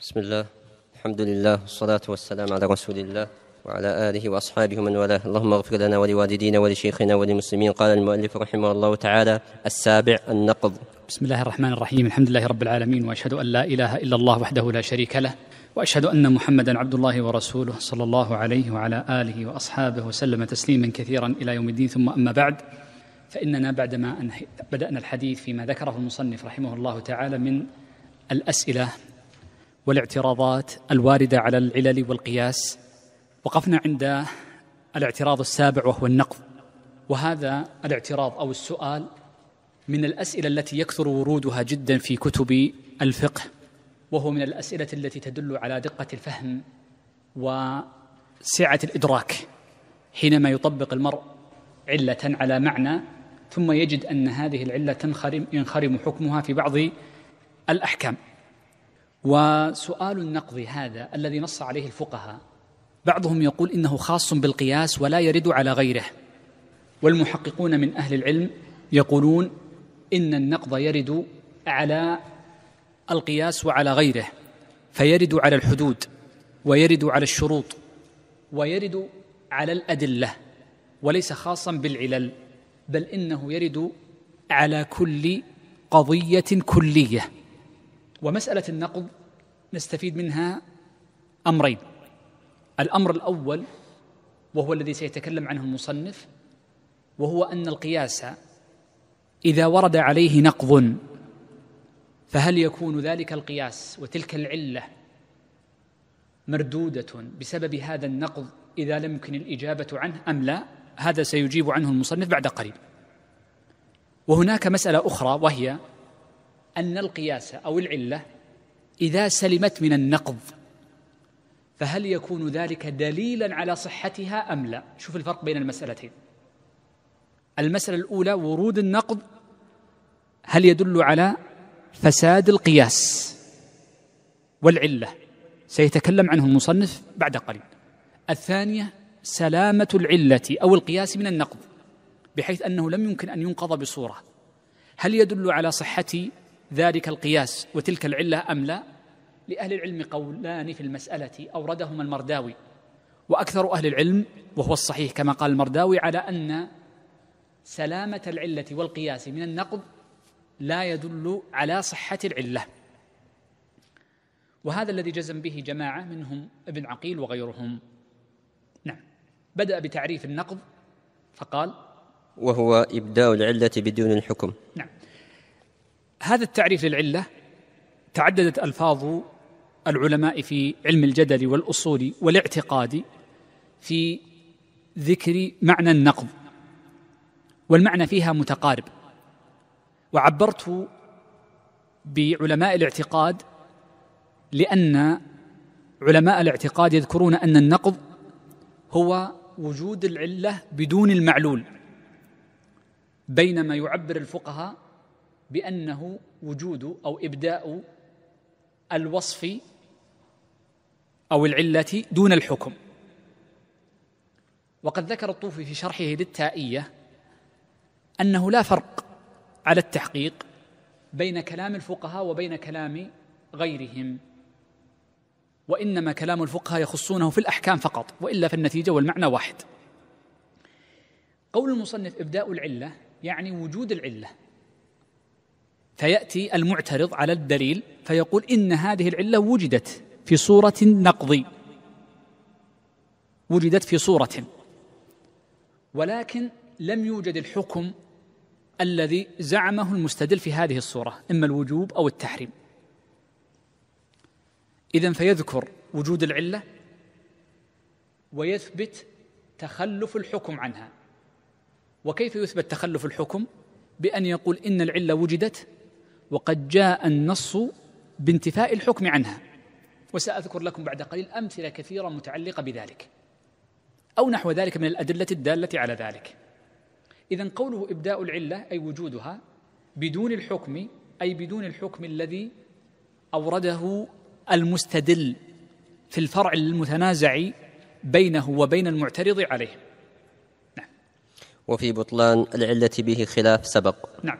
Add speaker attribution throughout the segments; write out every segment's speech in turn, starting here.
Speaker 1: بسم الله الحمد لله والصلاة والسلام على رسول الله وعلى آله وأصحابه من والاه اللهم اغفر لنا ولوالدينا ولشيخنا وللمسلمين قال المؤلف رحمه الله تعالى السابع النقض
Speaker 2: بسم الله الرحمن الرحيم الحمد لله رب العالمين وأشهد أن لا إله إلا الله وحده لا شريك له وأشهد أن محمدا عبد الله ورسوله صلى الله عليه وعلى آله وأصحابه وسلم تسليما كثيرا إلى يوم الدين ثم أما بعد فإننا بعدما أن بدأنا الحديث فيما ذكره المصنف رحمه الله تعالى من الأسئلة والاعتراضات الوارده على العلل والقياس وقفنا عند الاعتراض السابع وهو النقض وهذا الاعتراض او السؤال من الاسئله التي يكثر ورودها جدا في كتب الفقه وهو من الاسئله التي تدل على دقه الفهم وسعه الادراك حينما يطبق المرء عله على معنى ثم يجد ان هذه العله تنخرم ينخرم حكمها في بعض الاحكام وسؤال النقض هذا الذي نص عليه الفقهاء بعضهم يقول انه خاص بالقياس ولا يرد على غيره والمحققون من اهل العلم يقولون ان النقض يرد على القياس وعلى غيره فيرد على الحدود ويرد على الشروط ويرد على الادله وليس خاصا بالعلل بل انه يرد على كل قضيه كليه ومسألة النقض نستفيد منها أمرين الأمر الأول وهو الذي سيتكلم عنه المصنف وهو أن القياس إذا ورد عليه نقض فهل يكون ذلك القياس وتلك العلة مردودة بسبب هذا النقض إذا لم يمكن الإجابة عنه أم لا هذا سيجيب عنه المصنف بعد قليل وهناك مسألة أخرى وهي أن القياس أو العلة إذا سلمت من النقض فهل يكون ذلك دليلا على صحتها أم لا شوف الفرق بين المسألتين المسألة الأولى ورود النقض هل يدل على فساد القياس والعلة سيتكلم عنه المصنف بعد قليل الثانية سلامة العلة أو القياس من النقض بحيث أنه لم يمكن أن ينقض بصورة هل يدل على صحة ذلك القياس وتلك العلة أم لا لأهل العلم قولان في المسألة أوردهما المرداوي وأكثر أهل العلم وهو الصحيح كما قال المرداوي على أن سلامة العلة والقياس من النقض لا يدل على صحة العلة وهذا الذي جزم به جماعة منهم ابن عقيل وغيرهم نعم بدأ بتعريف النقض فقال
Speaker 1: وهو إبداء العلة بدون الحكم
Speaker 2: نعم هذا التعريف للعله تعددت الفاظ العلماء في علم الجدل والاصول والاعتقاد في ذكر معنى النقض والمعنى فيها متقارب وعبرت بعلماء الاعتقاد لان علماء الاعتقاد يذكرون ان النقض هو وجود العله بدون المعلول بينما يعبر الفقهاء بأنه وجود أو إبداء الوصف أو العلة دون الحكم وقد ذكر الطوفي في شرحه للتائية أنه لا فرق على التحقيق بين كلام الفقهاء وبين كلام غيرهم وإنما كلام الفقهاء يخصونه في الأحكام فقط وإلا في النتيجة والمعنى واحد قول المصنف إبداء العلة يعني وجود العلة فياتي المعترض على الدليل فيقول ان هذه العله وجدت في صوره نقضي وجدت في صوره ولكن لم يوجد الحكم الذي زعمه المستدل في هذه الصوره اما الوجوب او التحريم اذن فيذكر وجود العله ويثبت تخلف الحكم عنها وكيف يثبت تخلف الحكم بان يقول ان العله وجدت وقد جاء النص بانتفاء الحكم عنها وساذكر لكم بعد قليل امثله كثيره متعلقه بذلك او نحو ذلك من الادله الداله على ذلك اذا قوله ابداء العله اي وجودها بدون الحكم اي بدون الحكم الذي اورده المستدل في الفرع المتنازع بينه وبين المعترض عليه
Speaker 1: نعم وفي بطلان العله به خلاف سبق
Speaker 2: نعم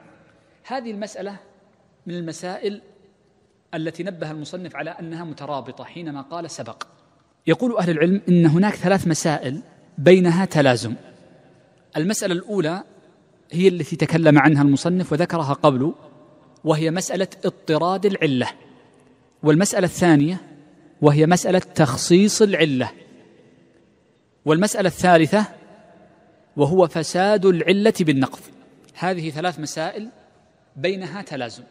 Speaker 2: هذه المساله من المسائل التي نبه المصنف على انها مترابطه حينما قال سبق يقول اهل العلم ان هناك ثلاث مسائل بينها تلازم المساله الاولى هي التي تكلم عنها المصنف وذكرها قبل وهي مساله اضطراد العله والمساله الثانيه وهي مساله تخصيص العله والمساله الثالثه وهو فساد العله بالنقض هذه ثلاث مسائل بينها تلازم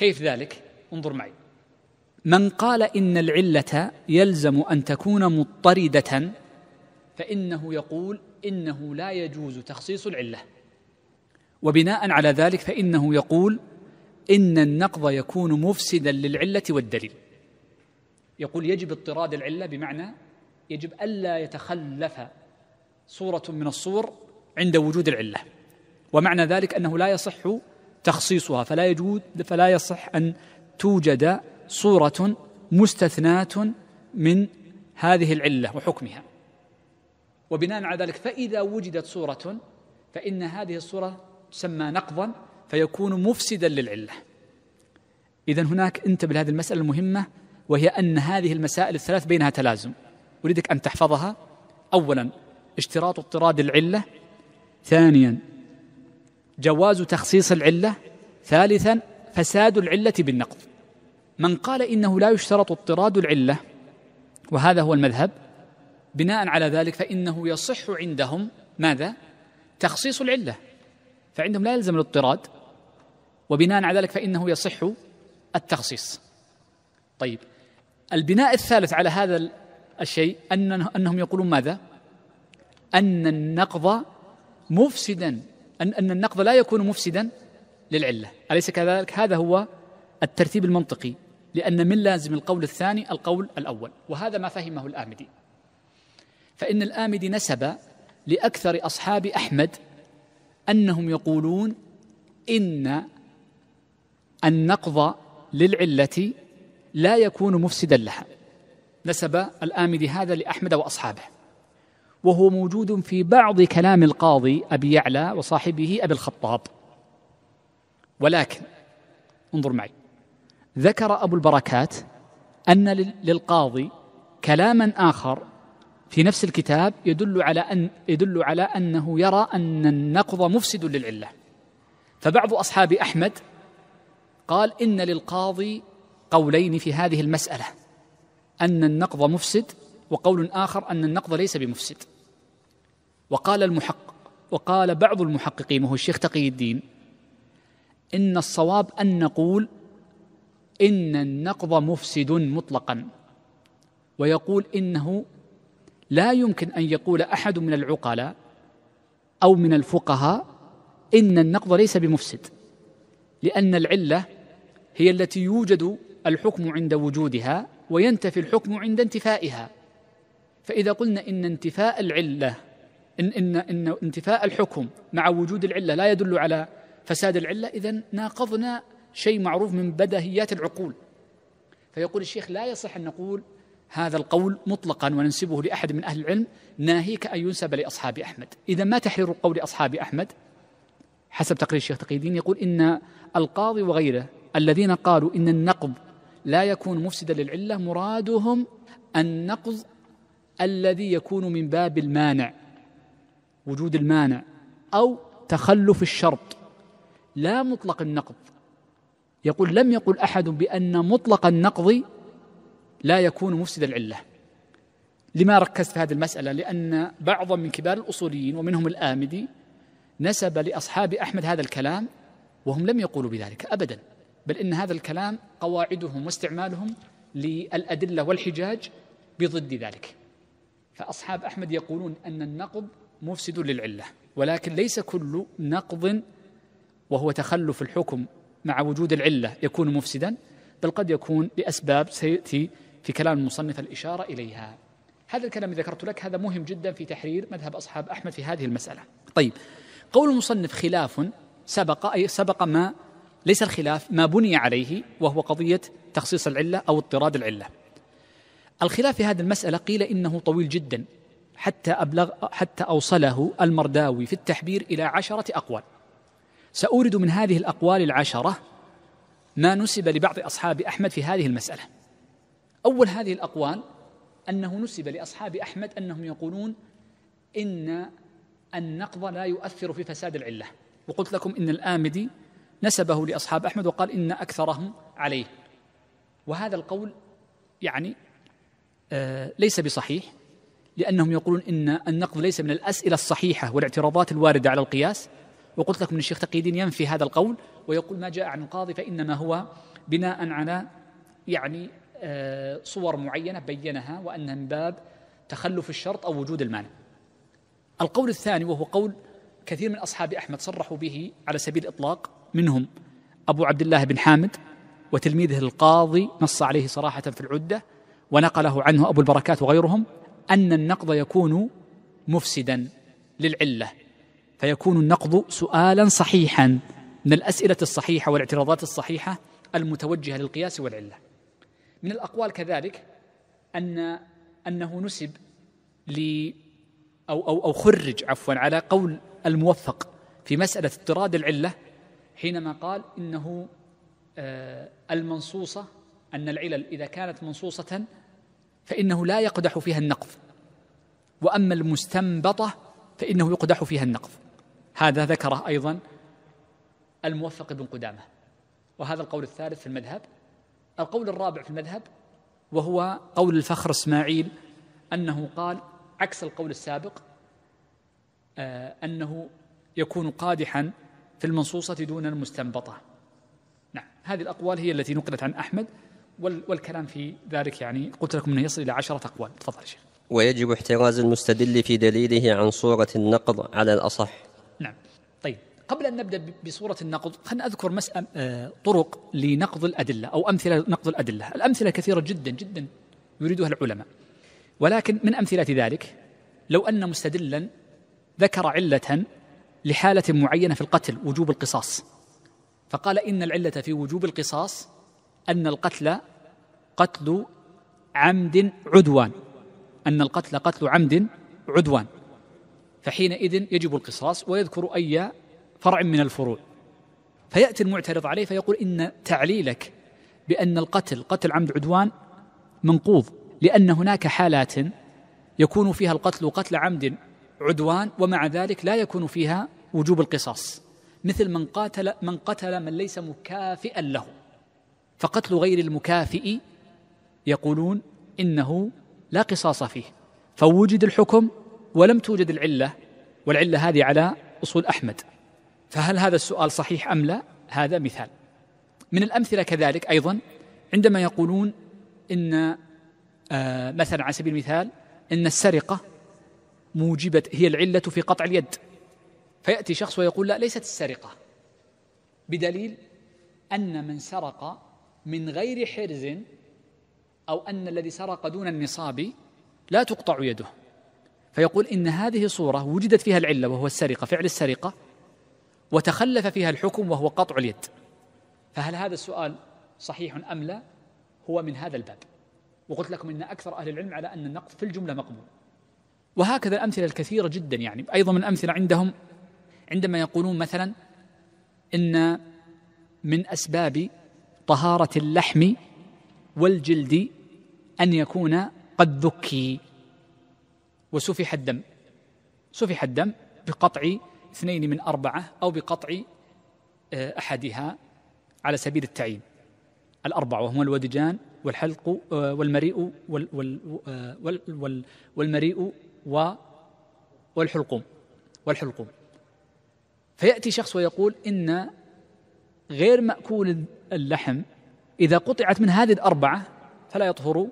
Speaker 2: كيف ذلك انظر معي من قال ان العله يلزم ان تكون مضطرده فانه يقول انه لا يجوز تخصيص العله وبناء على ذلك فانه يقول ان النقض يكون مفسدا للعله والدليل يقول يجب اضطراد العله بمعنى يجب الا يتخلف صوره من الصور عند وجود العله ومعنى ذلك انه لا يصح تخصيصها فلا يجوز فلا يصح أن توجد صورة مستثناة من هذه العلة وحكمها وبناء على ذلك فإذا وجدت صورة فإن هذه الصورة تسمى نقضا فيكون مفسدا للعلة إذا هناك انتبه لهذه المسألة المهمة وهي أن هذه المسائل الثلاث بينها تلازم أريدك أن تحفظها أولا اشتراط اضطراد العلة ثانيا جواز تخصيص العله ثالثا فساد العله بالنقض من قال انه لا يشترط اضطراد العله وهذا هو المذهب بناء على ذلك فانه يصح عندهم ماذا تخصيص العله فعندهم لا يلزم الاضطراد وبناء على ذلك فانه يصح التخصيص طيب البناء الثالث على هذا الشيء أن أنهم يقولون ماذا أن النقض مفسدا أن, أن النقض لا يكون مفسدا للعلة أليس كذلك هذا هو الترتيب المنطقي لأن من لازم القول الثاني القول الأول وهذا ما فهمه الآمدي فإن الآمدي نسب لأكثر أصحاب أحمد أنهم يقولون إن النقض للعلة لا يكون مفسدا لها نسب الآمدي هذا لأحمد وأصحابه وهو موجود في بعض كلام القاضي أبي يعلى وصاحبه أبي الخطاب ولكن انظر معي ذكر أبو البركات أن للقاضي كلاما آخر في نفس الكتاب يدل على أن يدل على أنه يرى أن النقض مفسد للعلة فبعض أصحاب أحمد قال إن للقاضي قولين في هذه المسألة أن النقض مفسد وقول آخر أن النقض ليس بمفسد وقال المحقق وقال بعض المحققين وهو الشيخ تقي الدين إن الصواب أن نقول إن النقض مفسد مطلقا ويقول إنه لا يمكن أن يقول أحد من العقلاء أو من الفقهاء إن النقض ليس بمفسد لأن العلة هي التي يوجد الحكم عند وجودها وينتفي الحكم عند انتفائها فإذا قلنا إن انتفاء العلة إن, إن, إن انتفاء الحكم مع وجود العلة لا يدل على فساد العلة إذا ناقضنا شيء معروف من بدهيات العقول فيقول الشيخ لا يصح أن نقول هذا القول مطلقا وننسبه لأحد من أهل العلم ناهيك أن ينسب لأصحاب أحمد إذا ما تحرير قول أصحاب أحمد حسب تقرير الشيخ تقي الدين يقول إن القاضي وغيره الذين قالوا إن النقض لا يكون مفسدا للعلة مرادهم النقض الذي يكون من باب المانع وجود المانع أو تخلف الشرط لا مطلق النقض يقول لم يقل أحد بأن مطلق النقض لا يكون مفسد العلة لما ركزت في هذه المسألة لأن بعضا من كبار الأصوليين ومنهم الآمدي نسب لأصحاب أحمد هذا الكلام وهم لم يقولوا بذلك أبدا بل إن هذا الكلام قواعدهم واستعمالهم للأدلة والحجاج بضد ذلك فأصحاب أحمد يقولون أن النقض مفسد للعله ولكن ليس كل نقض وهو تخلف الحكم مع وجود العله يكون مفسدا بل قد يكون لاسباب سياتي في كلام المصنف الاشاره اليها. هذا الكلام اللي ذكرت لك هذا مهم جدا في تحرير مذهب اصحاب احمد في هذه المساله. طيب قول المصنف خلاف سبق اي سبق ما ليس الخلاف ما بني عليه وهو قضيه تخصيص العله او اضطراد العله. الخلاف في هذه المساله قيل انه طويل جدا حتى أبلغ حتى أوصله المرداوي في التحبير إلى عشرة أقوال سأورد من هذه الأقوال العشرة ما نسب لبعض أصحاب أحمد في هذه المسألة أول هذه الأقوال أنه نسب لأصحاب أحمد أنهم يقولون إن النقض لا يؤثر في فساد العلة وقلت لكم إن الآمدي نسبه لأصحاب أحمد وقال إن أكثرهم عليه وهذا القول يعني آه، ليس بصحيح لأنهم يقولون إن النقد ليس من الأسئلة الصحيحة والاعتراضات الواردة على القياس وقلت لكم أن الشيخ تقي ينفي هذا القول ويقول ما جاء عن القاضي فإنما هو بناء على يعني آه، صور معينة بينها وأنها من باب تخلف الشرط أو وجود المانع القول الثاني وهو قول كثير من أصحاب أحمد صرحوا به على سبيل الإطلاق منهم أبو عبد الله بن حامد وتلميذه القاضي نص عليه صراحة في العدة ونقله عنه أبو البركات وغيرهم ان النقض يكون مفسدا للعله فيكون النقض سؤالا صحيحا من الاسئله الصحيحه والاعتراضات الصحيحه المتوجهه للقياس والعله من الاقوال كذلك ان انه نسب ل او او او خرج عفوا على قول الموفق في مساله اضطراد العله حينما قال انه آه، المنصوصه ان العلل اذا كانت منصوصه فإنه لا يقدح فيها النقض وأما المستنبطة فإنه يقدح فيها النقض هذا ذكره أيضا الموفق بن قدامة وهذا القول الثالث في المذهب القول الرابع في المذهب وهو قول الفخر اسماعيل أنه قال عكس القول السابق آه، أنه يكون قادحا في المنصوصة دون المستنبطة نعم هذه الأقوال هي التي نقلت عن أحمد والكلام في ذلك يعني قلت لكم أنه يصل إلى عشرة أقوال تفضل شيخ
Speaker 1: ويجب احتراز المستدل في دليله عن صورة النقض على الأصح
Speaker 2: نعم طيب قبل أن نبدأ بصورة النقض خلنا أذكر مسألة آه، طرق لنقض الأدلة أو أمثلة لنقض الأدلة الأمثلة كثيرة جدا جدا يريدها العلماء ولكن من أمثلة ذلك لو أن مستدلا ذكر علة لحالة معينة في القتل وجوب القصاص فقال إن العلة في وجوب القصاص أن القتل قتل عمد عدوان أن القتل قتل عمد عدوان فحينئذ يجب القصاص ويذكر أي فرع من الفروع فيأتي المعترض عليه فيقول إن تعليلك بأن القتل قتل عمد عدوان منقوض لأن هناك حالات يكون فيها القتل قتل عمد عدوان ومع ذلك لا يكون فيها وجوب القصاص مثل من قاتل من قتل من ليس مكافئا له فقتل غير المكافئ يقولون انه لا قصاص فيه فوجد الحكم ولم توجد العله والعله هذه على اصول احمد فهل هذا السؤال صحيح ام لا؟ هذا مثال من الامثله كذلك ايضا عندما يقولون ان آه، مثلا على سبيل المثال ان السرقه موجبه هي العله في قطع اليد فياتي شخص ويقول لا ليست السرقه بدليل ان من سرق من غير حرز أو أن الذي سرق دون النصاب لا تقطع يده فيقول إن هذه صورة وجدت فيها العلة وهو السرقة فعل السرقة وتخلف فيها الحكم وهو قطع اليد فهل هذا السؤال صحيح أم لا هو من هذا الباب وقلت لكم ان اكثر اهل العلم على ان النقد في الجمله مقبول. وهكذا الامثله الكثيره جدا يعني ايضا من الامثله عندهم عندما يقولون مثلا ان من اسباب طهاره اللحم والجلد أن يكون قد ذكي وسفح الدم سفح الدم بقطع اثنين من أربعة أو بقطع آه، أحدها على سبيل التعيين الأربعة وهما الودجان والحلق آه، والمريء وال وال آه، والمريء والحلقوم والحلقوم فيأتي شخص ويقول إن غير مأكول اللحم إذا قطعت من هذه الأربعة فلا يطهر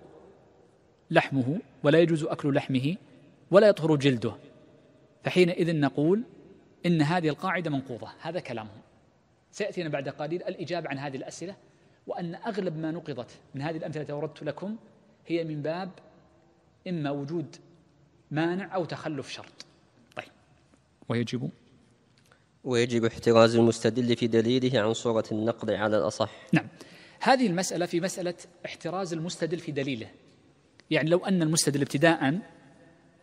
Speaker 2: لحمه ولا يجوز أكل لحمه ولا يطهر جلده فحينئذ نقول إن هذه القاعدة منقوضة هذا كلامهم سيأتينا بعد قليل الإجابة عن هذه الأسئلة وأن أغلب ما نقضت من هذه الأمثلة التي وردت لكم هي من باب إما وجود مانع أو تخلف
Speaker 1: شرط طيب ويجب ويجب احتراز المستدل في دليله عن صورة النقض على الأصح نعم
Speaker 2: هذه المسألة في مسألة احتراز المستدل في دليله يعني لو أن المستدل ابتداء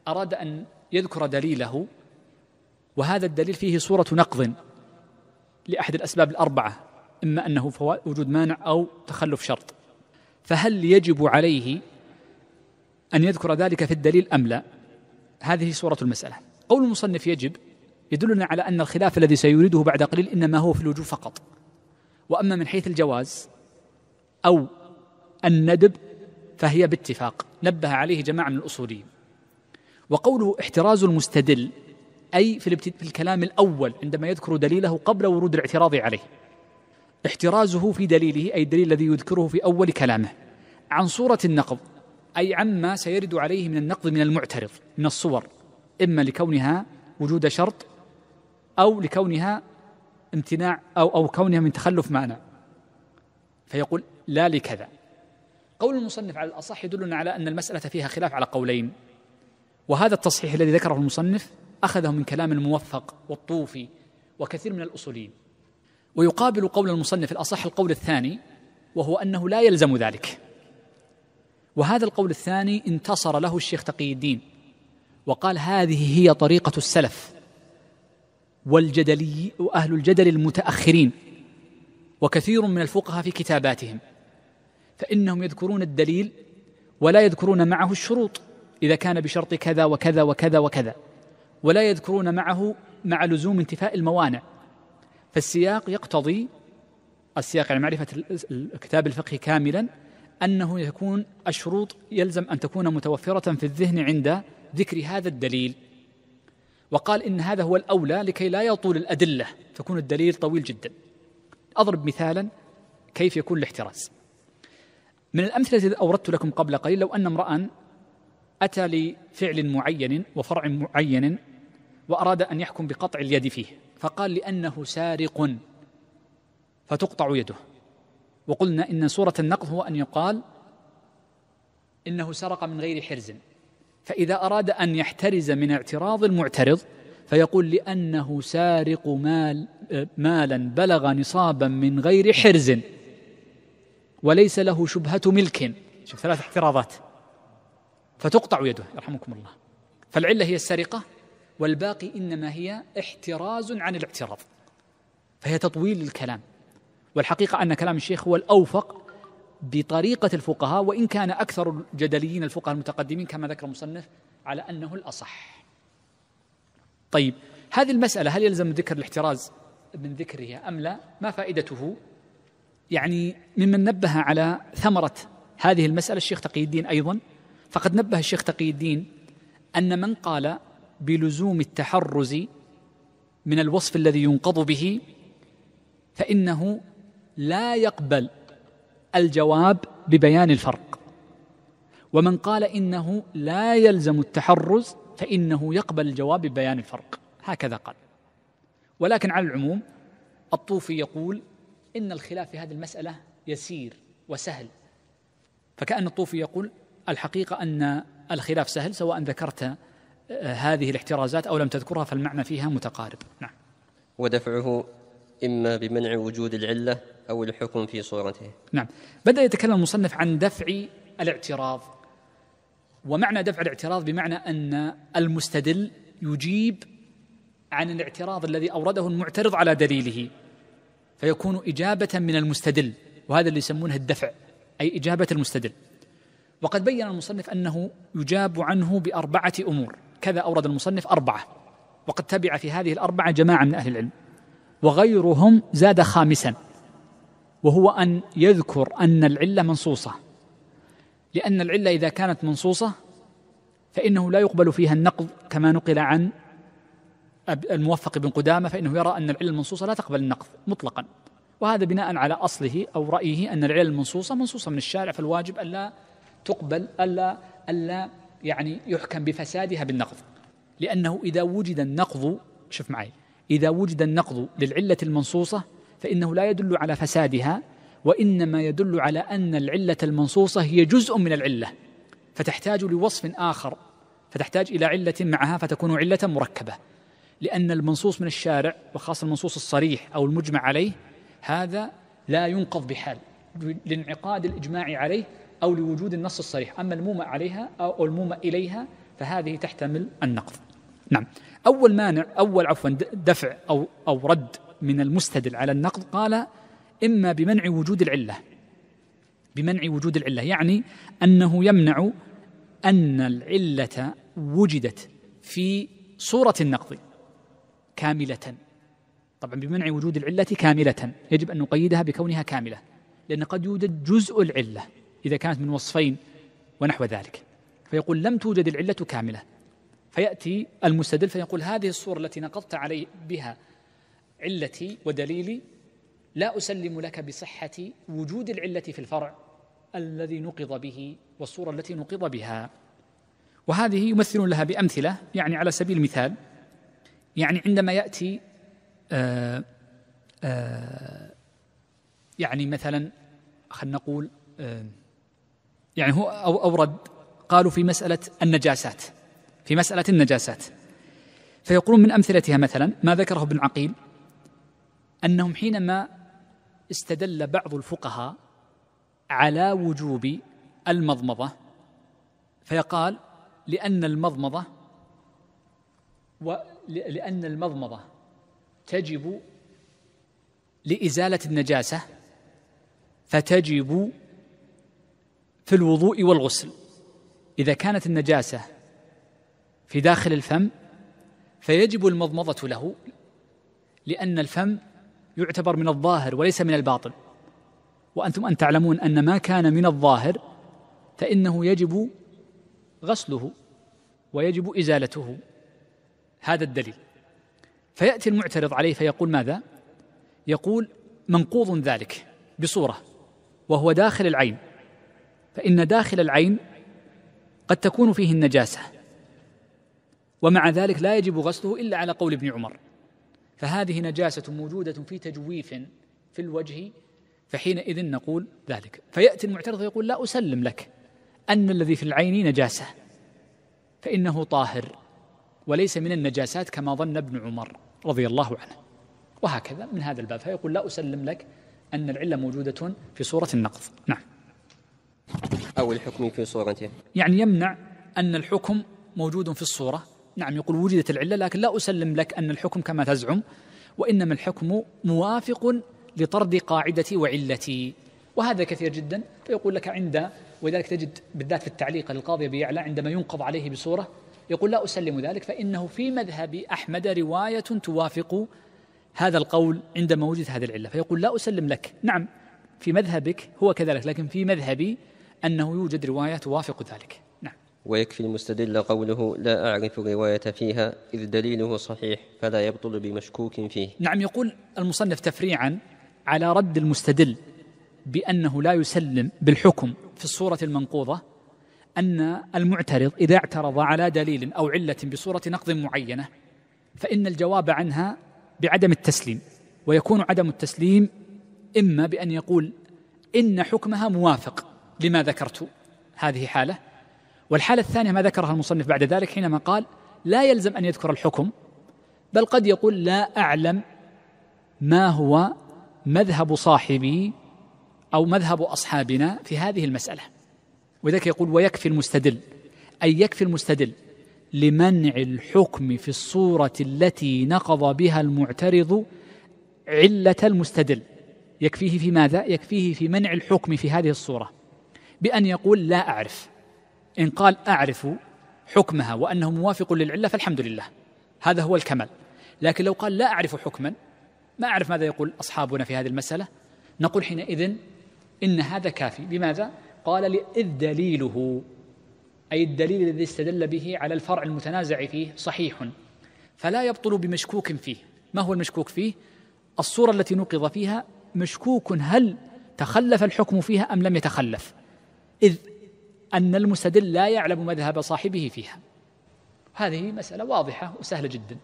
Speaker 2: أراد أن يذكر دليله وهذا الدليل فيه صورة نقض لأحد الأسباب الأربعة إما أنه وجود مانع أو تخلف شرط فهل يجب عليه أن يذكر ذلك في الدليل أم لا هذه صورة المسألة قول المصنف يجب يدلنا على أن الخلاف الذي سيريده بعد قليل إنما هو في الوجوب فقط وأما من حيث الجواز أو الندب فهي باتفاق نبه عليه جماعة من الأصوليين وقوله احتراز المستدل أي في, الكلام الأول عندما يذكر دليله قبل ورود الاعتراض عليه احترازه في دليله أي الدليل الذي يذكره في أول كلامه عن صورة النقض أي عما سيرد عليه من النقض من المعترض من الصور إما لكونها وجود شرط أو لكونها امتناع أو أو كونها من تخلف معنى فيقول لا لكذا قول المصنف على الأصح يدلنا على أن المسألة فيها خلاف على قولين وهذا التصحيح الذي ذكره المصنف أخذه من كلام الموفق والطوفي وكثير من الأصوليين ويقابل قول المصنف الأصح القول الثاني وهو أنه لا يلزم ذلك وهذا القول الثاني انتصر له الشيخ تقي الدين وقال هذه هي طريقة السلف والجدلي وأهل الجدل المتأخرين وكثير من الفقهاء في كتاباتهم فإنهم يذكرون الدليل ولا يذكرون معه الشروط إذا كان بشرط كذا وكذا وكذا وكذا ولا يذكرون معه مع لزوم انتفاء الموانع فالسياق يقتضي السياق على يعني معرفة الكتاب الفقهي كاملا أنه يكون الشروط يلزم أن تكون متوفرة في الذهن عند ذكر هذا الدليل وقال إن هذا هو الأولى لكي لا يطول الأدلة تكون الدليل طويل جدا أضرب مثالا كيف يكون الاحتراز من الأمثلة التي أوردت لكم قبل قليل لو أن امرأ أتى لفعل معين وفرع معين وأراد أن يحكم بقطع اليد فيه فقال لأنه سارق فتقطع يده وقلنا إن صورة النقض هو أن يقال إنه سرق من غير حرز فإذا أراد أن يحترز من اعتراض المعترض فيقول لأنه سارق مال مالا بلغ نصابا من غير حرز وليس له شبهة ملك شوف ثلاث اعتراضات فتقطع يده يرحمكم الله فالعلة هي السرقة والباقي إنما هي احتراز عن الاعتراض فهي تطويل للكلام والحقيقة أن كلام الشيخ هو الأوفق بطريقة الفقهاء وإن كان أكثر الجدليين الفقهاء المتقدمين كما ذكر المصنف على أنه الأصح طيب هذه المسألة هل يلزم ذكر الاحتراز من ذكرها أم لا ما فائدته يعني ممن نبه على ثمرة هذه المسألة الشيخ تقي الدين أيضا فقد نبه الشيخ تقي الدين أن من قال بلزوم التحرز من الوصف الذي ينقض به فإنه لا يقبل الجواب ببيان الفرق ومن قال إنه لا يلزم التحرز فإنه يقبل الجواب ببيان الفرق هكذا قال ولكن على العموم الطوفي يقول إن الخلاف في هذه المسألة يسير وسهل فكأن الطوفي يقول الحقيقة أن الخلاف سهل سواء ذكرت آه، هذه الاحترازات أو لم تذكرها فالمعنى فيها متقارب
Speaker 1: نعم ودفعه إما بمنع وجود العلة أو الحكم في صورته
Speaker 2: نعم بدأ يتكلم المصنف عن دفع الاعتراض ومعنى دفع الاعتراض بمعنى أن المستدل يجيب عن الاعتراض الذي أورده المعترض على دليله فيكون إجابة من المستدل وهذا اللي يسمونه الدفع أي إجابة المستدل وقد بين المصنف أنه يجاب عنه بأربعة أمور كذا أورد المصنف أربعة وقد تبع في هذه الأربعة جماعة من أهل العلم وغيرهم زاد خامسا وهو أن يذكر أن العلة منصوصة لأن العلة إذا كانت منصوصة فإنه لا يقبل فيها النقض كما نقل عن الموفق بن قدامة فإنه يرى أن العلة المنصوصة لا تقبل النقض مطلقا وهذا بناء على أصله أو رأيه أن العلة المنصوصة منصوصة من الشارع فالواجب ألا تقبل ألا ألا يعني يحكم بفسادها بالنقض لأنه إذا وجد النقض شوف معي إذا وجد النقض للعلة المنصوصة فإنه لا يدل على فسادها وإنما يدل على أن العلة المنصوصة هي جزء من العلة فتحتاج لوصف آخر فتحتاج إلى علة معها فتكون علة مركبة لأن المنصوص من الشارع وخاصة المنصوص الصريح أو المجمع عليه هذا لا ينقض بحال لانعقاد الإجماع عليه أو لوجود النص الصريح أما المومى عليها أو المومى إليها فهذه تحتمل النقض نعم أول مانع أول عفوا دفع أو, أو رد من المستدل على النقض قال إما بمنع وجود العلة بمنع وجود العلة يعني أنه يمنع أن العلة وجدت في صورة النقض كاملة طبعا بمنع وجود العلة كاملة يجب أن نقيدها بكونها كاملة لأن قد يوجد جزء العلة إذا كانت من وصفين ونحو ذلك فيقول لم توجد العلة كاملة فيأتي المستدل فيقول هذه الصورة التي نقضت علي بها علتي ودليلي لا أسلم لك بصحة وجود العلة في الفرع الذي نقض به والصورة التي نقض بها وهذه يمثل لها بأمثلة يعني على سبيل المثال يعني عندما يأتي آآ آه، آآ آه، يعني مثلا خلينا نقول آه، يعني هو أورد قالوا في مسألة النجاسات في مسألة النجاسات فيقولون من أمثلتها مثلا ما ذكره ابن عقيل أنهم حينما استدل بعض الفقهاء على وجوب المضمضة فيقال لأن المضمضة و لأن المضمضة تجب لإزالة النجاسة فتجب في الوضوء والغسل إذا كانت النجاسة في داخل الفم فيجب المضمضة له لأن الفم يعتبر من الظاهر وليس من الباطن وأنتم أن تعلمون أن ما كان من الظاهر فإنه يجب غسله ويجب إزالته هذا الدليل فيأتي المعترض عليه فيقول ماذا؟ يقول منقوض ذلك بصورة وهو داخل العين فإن داخل العين قد تكون فيه النجاسة ومع ذلك لا يجب غسله إلا على قول ابن عمر فهذه نجاسة موجودة في تجويف في الوجه فحينئذ نقول ذلك فيأتي المعترض يقول لا أسلم لك أن الذي في العين نجاسة فإنه طاهر وليس من النجاسات كما ظن ابن عمر رضي الله عنه وهكذا من هذا الباب فيقول لا أسلم لك أن العلة موجودة في صورة النقض
Speaker 1: نعم أو الحكم في صورته
Speaker 2: يعني يمنع أن الحكم موجود في الصورة نعم يقول وجدت العلة لكن لا أسلم لك أن الحكم كما تزعم وإنما الحكم موافق لطرد قاعدتي وعلتي وهذا كثير جدا فيقول لك عند ولذلك تجد بالذات في التعليق للقاضي أبي يعلى عندما ينقض عليه بصورة يقول لا أسلم ذلك فإنه في مذهب أحمد رواية توافق هذا القول عندما وجد هذه العلة فيقول لا أسلم لك نعم في مذهبك هو كذلك لكن في مذهبي أنه يوجد رواية توافق ذلك نعم
Speaker 1: ويكفي المستدل قوله لا أعرف الرواية فيها إذ دليله صحيح فلا يبطل بمشكوك فيه
Speaker 2: نعم يقول المصنف تفريعا على رد المستدل بأنه لا يسلم بالحكم في الصورة المنقوضة أن المعترض إذا اعترض على دليل أو علة بصورة نقض معينة فإن الجواب عنها بعدم التسليم ويكون عدم التسليم إما بأن يقول إن حكمها موافق لما ذكرت هذه حالة والحالة الثانية ما ذكرها المصنف بعد ذلك حينما قال لا يلزم أن يذكر الحكم بل قد يقول لا أعلم ما هو مذهب صاحبي أو مذهب أصحابنا في هذه المسألة وذلك يقول ويكفي المستدل أي يكفي المستدل لمنع الحكم في الصورة التي نقض بها المعترض علة المستدل يكفيه في ماذا؟ يكفيه في منع الحكم في هذه الصورة بأن يقول لا أعرف إن قال أعرف حكمها وأنه موافق للعلة فالحمد لله هذا هو الكمال لكن لو قال لا أعرف حكما ما أعرف ماذا يقول أصحابنا في هذه المسألة نقول حينئذ إن هذا كافي بماذا قال إذ دليله أي الدليل الذي استدل به على الفرع المتنازع فيه صحيح فلا يبطل بمشكوك فيه ما هو المشكوك فيه؟ الصورة التي نقض فيها مشكوك هل تخلف الحكم فيها أم لم يتخلف إذ أن المستدل لا يعلم مذهب صاحبه فيها هذه مسألة واضحة وسهلة جدا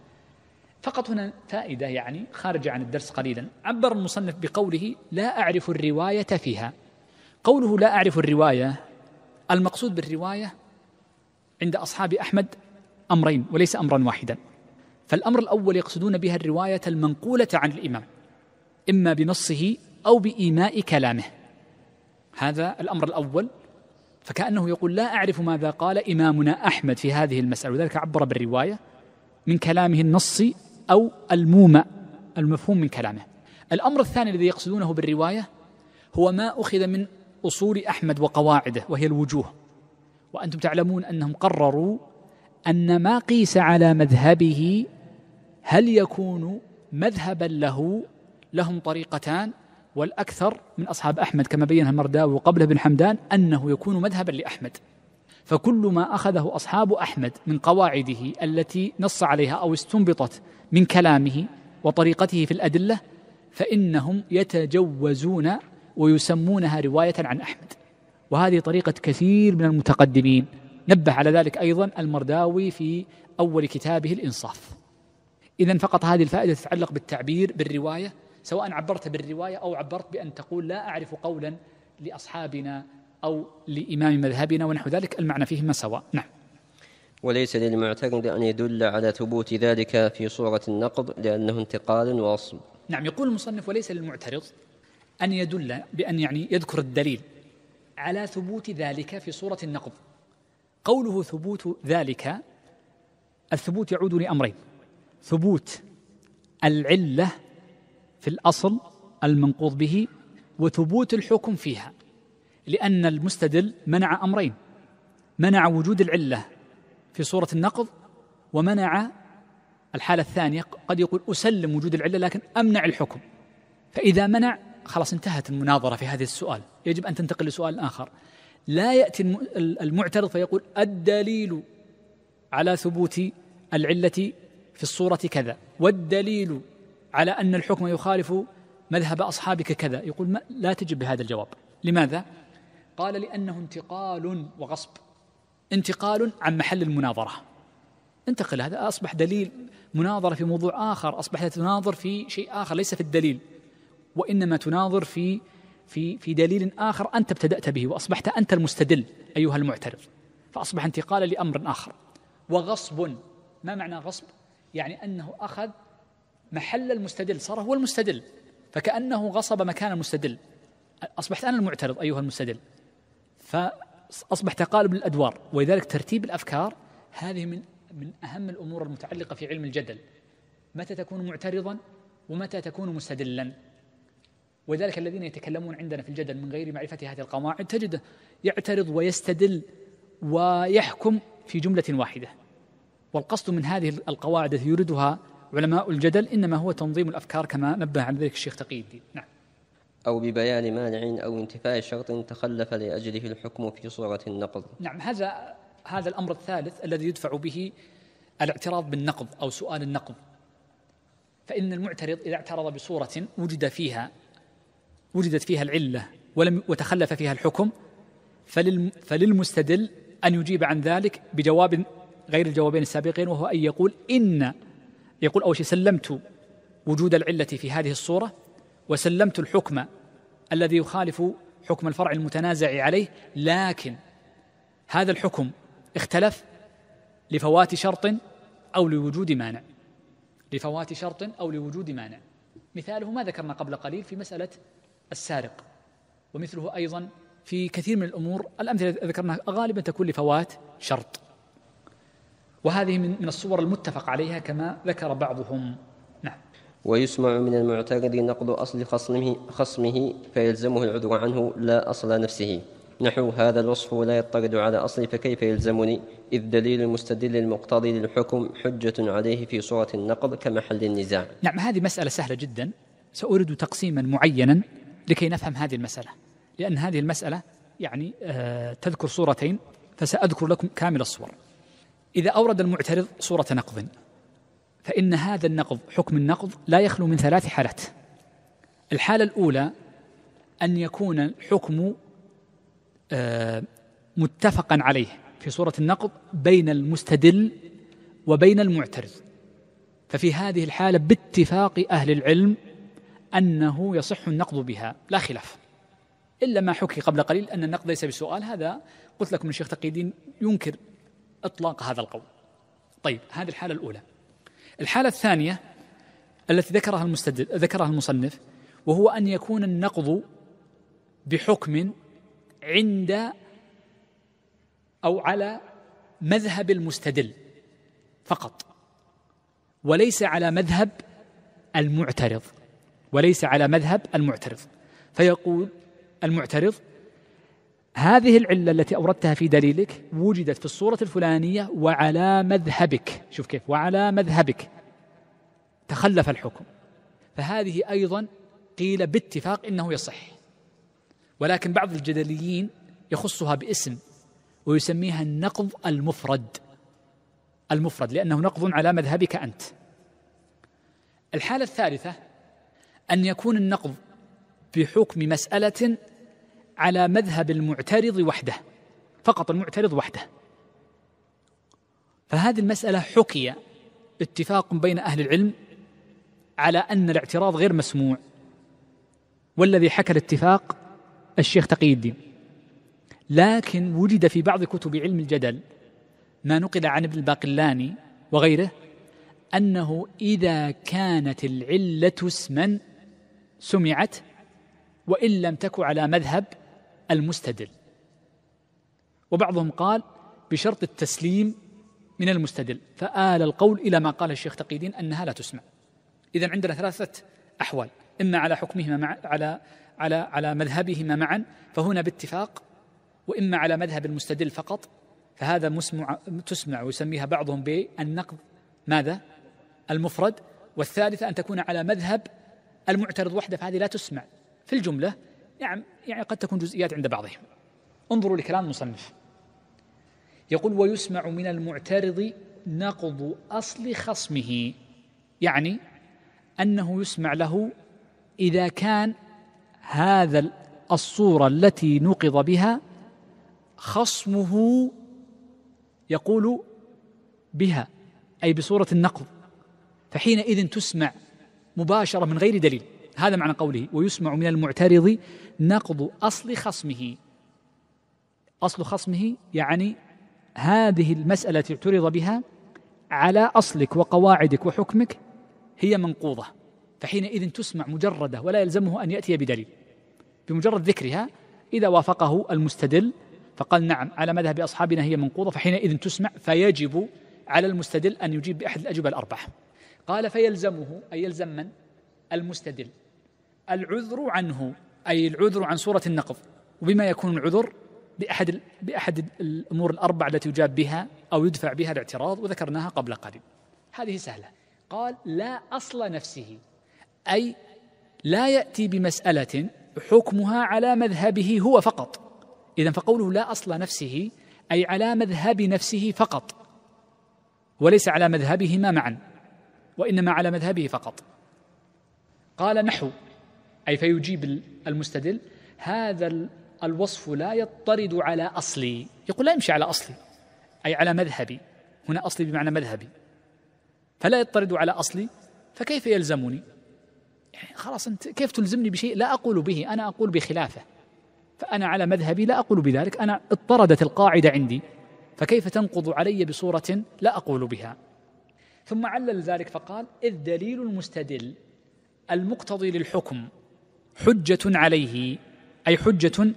Speaker 2: فقط هنا فائدة يعني خارجة عن الدرس قليلا عبر المصنف بقوله لا أعرف الرواية فيها قوله لا أعرف الرواية المقصود بالرواية عند أصحاب أحمد أمرين وليس أمرا واحدا فالأمر الأول يقصدون بها الرواية المنقولة عن الإمام إما بنصه أو بإيماء كلامه هذا الأمر الأول فكأنه يقول لا أعرف ماذا قال إمامنا أحمد في هذه المسألة وذلك عبر بالرواية من كلامه النصي أو المومى المفهوم من كلامه الأمر الثاني الذي يقصدونه بالرواية هو ما أخذ من اصول احمد وقواعده وهي الوجوه وانتم تعلمون انهم قرروا ان ما قيس على مذهبه هل يكون مذهبا له لهم طريقتان والاكثر من اصحاب احمد كما بينها المرداوي وقبله بن حمدان انه يكون مذهبا لاحمد فكل ما اخذه اصحاب احمد من قواعده التي نص عليها او استنبطت من كلامه وطريقته في الادله فانهم يتجوزون ويسمونها رواية عن أحمد وهذه طريقة كثير من المتقدمين نبه على ذلك أيضا المرداوي في أول كتابه الإنصاف إذا فقط هذه الفائدة تتعلق بالتعبير بالرواية سواء عبرت بالرواية أو عبرت بأن تقول لا أعرف قولا لأصحابنا أو لإمام مذهبنا ونحو ذلك المعنى فيهما سواء نعم
Speaker 1: وليس للمعتقد أن يدل على ثبوت ذلك في صورة النقض لأنه انتقال واصل
Speaker 2: نعم يقول المصنف وليس للمعترض أن يدل بأن يعني يذكر الدليل على ثبوت ذلك في صورة النقض قوله ثبوت ذلك الثبوت يعود لأمرين ثبوت العلة في الأصل المنقوض به وثبوت الحكم فيها لأن المستدل منع أمرين منع وجود العلة في صورة النقض ومنع الحالة الثانية قد يقول أسلم وجود العلة لكن أمنع الحكم فإذا منع خلاص انتهت المناظرة في هذا السؤال يجب أن تنتقل لسؤال آخر لا يأتي المعترض فيقول الدليل على ثبوت العلة في الصورة كذا والدليل على أن الحكم يخالف مذهب أصحابك كذا يقول ما لا تجب بهذا الجواب لماذا؟ قال لأنه انتقال وغصب انتقال عن محل المناظرة انتقل هذا أصبح دليل مناظرة في موضوع آخر أصبح تناظر في شيء آخر ليس في الدليل وإنما تناظر في في في دليل آخر أنت ابتدأت به وأصبحت أنت المستدل أيها المعترض فأصبح انتقالا لأمر آخر وغصب ما معنى غصب؟ يعني أنه أخذ محل المستدل صار هو المستدل فكأنه غصب مكان المستدل أصبحت أنا المعترض أيها المستدل فأصبح تقالب للأدوار ولذلك ترتيب الأفكار هذه من من أهم الأمور المتعلقة في علم الجدل متى تكون معترضا ومتى تكون مستدلا وذلك الذين يتكلمون عندنا في الجدل من غير معرفة هذه القواعد تجده يعترض ويستدل ويحكم في جملة واحدة والقصد من هذه القواعد التي يريدها علماء الجدل إنما هو تنظيم الأفكار كما نبه عن ذلك الشيخ تقي الدين نعم
Speaker 1: أو ببيان مانع أو انتفاء شرط تخلف لأجله الحكم في صورة النقض
Speaker 2: نعم هذا هذا الأمر الثالث الذي يدفع به الاعتراض بالنقض أو سؤال النقض فإن المعترض إذا اعترض بصورة وجد فيها وجدت فيها العلة ولم وتخلف فيها الحكم فللمستدل أن يجيب عن ذلك بجواب غير الجوابين السابقين وهو أن يقول إن يقول أول شيء سلمت وجود العلة في هذه الصورة وسلمت الحكم الذي يخالف حكم الفرع المتنازع عليه لكن هذا الحكم اختلف لفوات شرط أو لوجود مانع لفوات شرط أو لوجود مانع مثاله ما ذكرنا قبل قليل في مسألة السارق ومثله أيضا في كثير من الأمور الأمثلة ذكرناها غالبا تكون لفوات شرط وهذه من من الصور المتفق عليها كما ذكر بعضهم نعم
Speaker 1: ويسمع من المعترض نقض أصل خصمه, خصمه فيلزمه العذر عنه لا أصل نفسه نحو هذا الوصف لا يطرد على أصلي فكيف يلزمني إذ دليل المستدل المقتضي للحكم حجة عليه في صورة النقض كمحل النزاع
Speaker 2: نعم هذه مسألة سهلة جدا سأورد تقسيما معينا لكي نفهم هذه المسألة لأن هذه المسألة يعني آه، تذكر صورتين فسأذكر لكم كامل الصور إذا أورد المعترض صورة نقض فإن هذا النقض حكم النقض لا يخلو من ثلاث حالات الحالة الأولى أن يكون الحكم آه، متفقا عليه في صورة النقض بين المستدل وبين المعترض ففي هذه الحالة باتفاق أهل العلم أنه يصح النقض بها لا خلاف إلا ما حكي قبل قليل أن النقض ليس بسؤال هذا قلت لكم الشيخ تقي الدين ينكر إطلاق هذا القول طيب هذه الحالة الأولى الحالة الثانية التي ذكرها المستدل ذكرها المصنف وهو أن يكون النقض بحكم عند أو على مذهب المستدل فقط وليس على مذهب المعترض وليس على مذهب المعترض فيقول المعترض هذه العلة التي أوردتها في دليلك وجدت في الصورة الفلانية وعلى مذهبك شوف كيف وعلى مذهبك تخلف الحكم فهذه أيضا قيل باتفاق إنه يصح ولكن بعض الجدليين يخصها باسم ويسميها النقض المفرد المفرد لأنه نقض على مذهبك أنت الحالة الثالثة أن يكون النقض بحكم مسألة على مذهب المعترض وحده فقط المعترض وحده فهذه المسألة حكي اتفاق بين أهل العلم على أن الاعتراض غير مسموع والذي حكى الاتفاق الشيخ تقي الدين لكن وجد في بعض كتب علم الجدل ما نقل عن ابن الباقلاني وغيره أنه إذا كانت العلة اسما سمعت وإن لم تك على مذهب المستدل وبعضهم قال بشرط التسليم من المستدل فآل القول إلى ما قال الشيخ تقيدين أنها لا تسمع إذا عندنا ثلاثة أحوال إما على حكمهما مع على على على مذهبهما معا فهنا باتفاق وإما على مذهب المستدل فقط فهذا مسمع تسمع ويسميها بعضهم بالنقض ماذا؟ المفرد والثالثة أن تكون على مذهب المعترض وحده فهذه لا تسمع في الجملة نعم يعني قد تكون جزئيات عند بعضهم انظروا لكلام المصنف يقول ويسمع من المعترض نقض أصل خصمه يعني أنه يسمع له إذا كان هذا الصورة التي نقض بها خصمه يقول بها أي بصورة النقض فحينئذ تسمع مباشره من غير دليل هذا معنى قوله ويسمع من المعترض نقض اصل خصمه اصل خصمه يعني هذه المساله التي اعترض بها على اصلك وقواعدك وحكمك هي منقوضه فحينئذ تسمع مجرده ولا يلزمه ان ياتي بدليل بمجرد ذكرها اذا وافقه المستدل فقال نعم على مذهب اصحابنا هي منقوضه فحينئذ تسمع فيجب على المستدل ان يجيب باحد الاجوبه الاربعه قال فيلزمه أي يلزم من؟ المستدل العذر عنه أي العذر عن صورة النقض وبما يكون العذر بأحد بأحد الأمور الأربع التي يجاب بها أو يدفع بها الاعتراض وذكرناها قبل قليل هذه سهلة قال لا أصل نفسه أي لا يأتي بمسألة حكمها على مذهبه هو فقط إذا فقوله لا أصل نفسه أي على مذهب نفسه فقط وليس على مذهبهما معا وإنما على مذهبه فقط قال نحو أي فيجيب المستدل هذا الوصف لا يطرد على أصلي يقول لا يمشي على أصلي أي على مذهبي هنا أصلي بمعنى مذهبي فلا يطرد على أصلي فكيف يلزمني يعني خلاص أنت كيف تلزمني بشيء لا أقول به أنا أقول بخلافه فأنا على مذهبي لا أقول بذلك أنا اضطردت القاعدة عندي فكيف تنقض علي بصورة لا أقول بها ثم علل ذلك فقال إذ دليل المستدل المقتضي للحكم حجة عليه أي حجة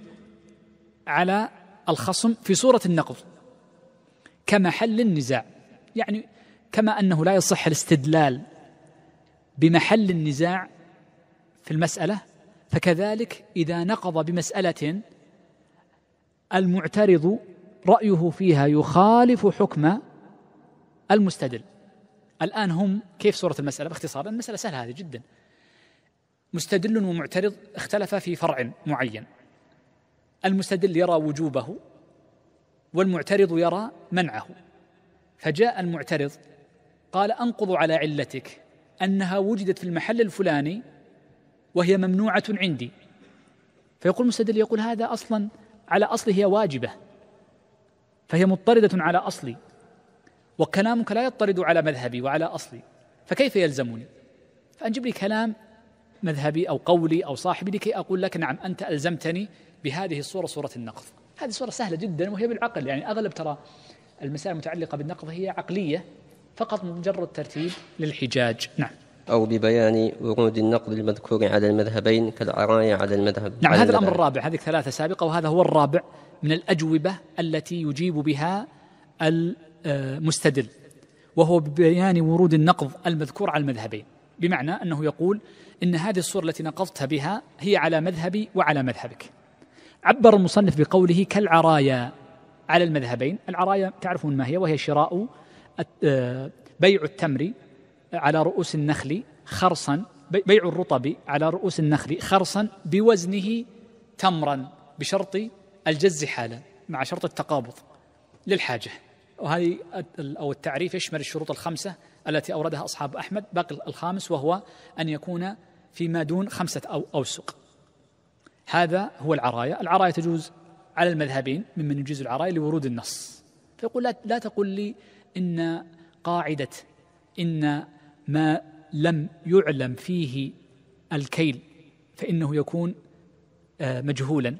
Speaker 2: على الخصم في صورة النقض كمحل النزاع يعني كما أنه لا يصح الاستدلال بمحل النزاع في المسألة فكذلك إذا نقض بمسألة المعترض رأيه فيها يخالف حكم المستدل الآن هم كيف صورة المسألة باختصار المسألة سهلة هذه جدا مستدل ومعترض اختلفا في فرع معين المستدل يرى وجوبه والمعترض يرى منعه فجاء المعترض قال أنقض على علتك أنها وجدت في المحل الفلاني وهي ممنوعة عندي فيقول المستدل يقول هذا أصلا على أصله هي واجبة فهي مضطردة على أصلي وكلامك لا يطرد على مذهبي وعلى أصلي فكيف يلزمني فأنجب لي كلام مذهبي أو قولي أو صاحبي لكي أقول لك نعم أنت ألزمتني بهذه الصورة صورة النقض هذه صورة سهلة جدا وهي بالعقل يعني أغلب ترى المسائل المتعلقة بالنقض هي عقلية فقط مجرد ترتيب
Speaker 1: للحجاج نعم أو ببيان ورود النقد المذكور على المذهبين كالعراية على المذهب نعم على هذا الأمر
Speaker 2: الرابع هذه ثلاثة سابقة وهذا هو الرابع من الأجوبة التي يجيب بها مستدل وهو ببيان ورود النقض المذكور على المذهبين بمعنى أنه يقول إن هذه الصورة التي نقضتها بها هي على مذهبي وعلى مذهبك عبر المصنف بقوله كالعرايا على المذهبين العرايا تعرفون ما هي وهي شراء آه، بيع التمر على رؤوس النخل خرصا بيع الرطب على رؤوس النخل خرصا بوزنه تمرا بشرط الجز حالا مع شرط التقابض للحاجه وهذه أو التعريف يشمل الشروط الخمسة التي أوردها أصحاب أحمد باقي الخامس وهو أن يكون فيما دون خمسة أو أوسق هذا هو العراية العراية تجوز على المذهبين ممن يجيز العراية لورود النص فيقول لا, لا تقل لي إن قاعدة إن ما لم يعلم فيه الكيل فإنه يكون آه، مجهولا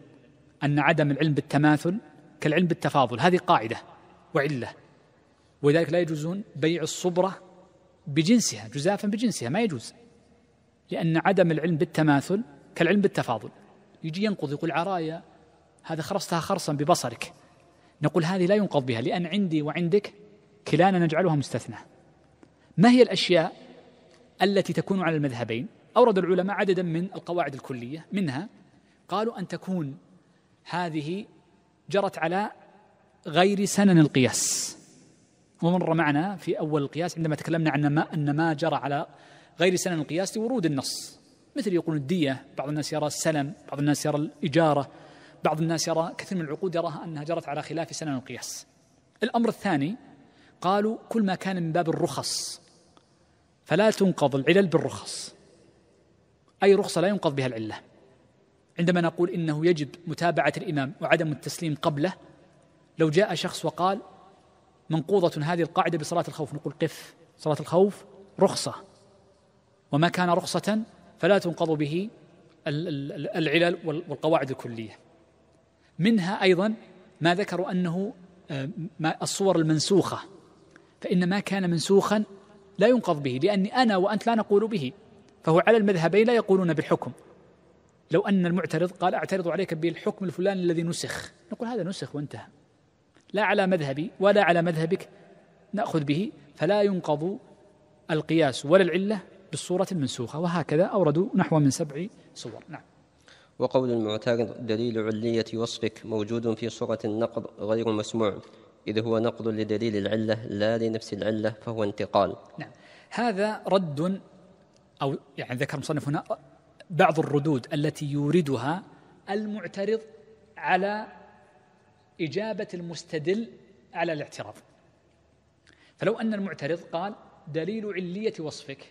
Speaker 2: أن عدم العلم بالتماثل كالعلم بالتفاضل هذه قاعدة وعلة ولذلك لا يجوزون بيع الصبرة بجنسها جزافا بجنسها ما يجوز لأن عدم العلم بالتماثل كالعلم بالتفاضل يجي ينقض يقول عرايا هذا خرصتها خرصا ببصرك نقول هذه لا ينقض بها لأن عندي وعندك كلانا نجعلها مستثنى ما هي الأشياء التي تكون على المذهبين أورد العلماء عددا من القواعد الكلية منها قالوا أن تكون هذه جرت على غير سنن القياس ومر معنا في أول القياس عندما تكلمنا عن ما أن ما جرى على غير سنن القياس لورود النص مثل يقول الدية بعض الناس يرى السلم بعض الناس يرى الإجارة بعض الناس يرى كثير من العقود يراها أنها جرت على خلاف سنن القياس الأمر الثاني قالوا كل ما كان من باب الرخص فلا تنقض العلل بالرخص أي رخصة لا ينقض بها العلة عندما نقول إنه يجب متابعة الإمام وعدم التسليم قبله لو جاء شخص وقال منقوضة هذه القاعدة بصلاة الخوف نقول قف صلاة الخوف رخصة وما كان رخصة فلا تنقض به العلل والقواعد الكلية منها أيضا ما ذكروا أنه آه، الصور المنسوخة فإن ما كان منسوخا لا ينقض به لأني أنا وأنت لا نقول به فهو على المذهبين لا يقولون بالحكم لو أن المعترض قال أعترض عليك بالحكم الفلاني الذي نسخ نقول هذا نسخ وانتهى لا على مذهبي ولا على مذهبك ناخذ به فلا ينقض القياس ولا العله بالصوره المنسوخه وهكذا اوردوا نحو من سبع صور نعم
Speaker 1: وقول المعترض دليل علية وصفك موجود في صورة النقض غير مسموع إذ هو نقض لدليل العلة لا لنفس العلة فهو انتقال نعم
Speaker 2: هذا رد أو يعني ذكر مصنف هنا بعض الردود التي يوردها المعترض على إجابة المستدل على الاعتراض فلو أن المعترض قال دليل علية وصفك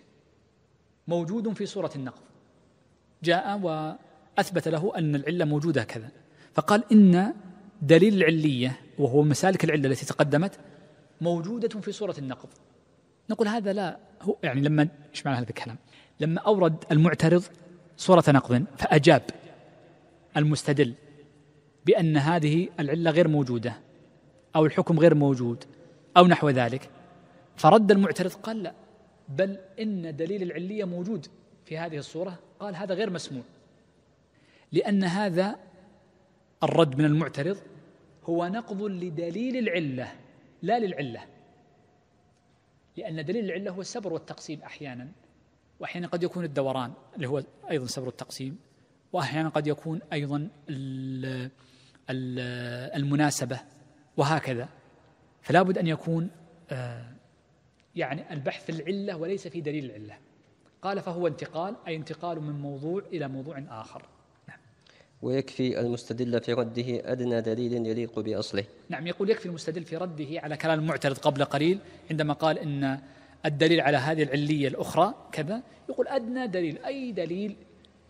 Speaker 2: موجود في صورة النقض جاء وأثبت له أن العلة موجودة كذا فقال إن دليل العلية وهو مسالك العلة التي تقدمت موجودة في صورة النقض نقول هذا لا هو يعني لما ايش معنى هذا الكلام؟ لما اورد المعترض صورة نقض فاجاب المستدل بأن هذه العلة غير موجودة أو الحكم غير موجود أو نحو ذلك فرد المعترض قال لا بل إن دليل العلية موجود في هذه الصورة قال هذا غير مسموع لأن هذا الرد من المعترض هو نقض لدليل العلة لا للعلة لأن دليل العلة هو السبر والتقسيم أحيانا وأحيانا قد يكون الدوران اللي هو أيضا سبر التقسيم وأحيانا قد يكون أيضا المناسبة وهكذا فلا بد أن يكون آه، يعني البحث العلة وليس في دليل العلة قال فهو انتقال أي انتقال من موضوع إلى موضوع آخر نعم.
Speaker 1: ويكفي المستدل في رده أدنى دليل يليق بأصله
Speaker 2: نعم يقول يكفي المستدل في رده على كلام المعترض قبل قليل عندما قال إن الدليل على هذه العلية الأخرى كذا يقول أدنى دليل أي دليل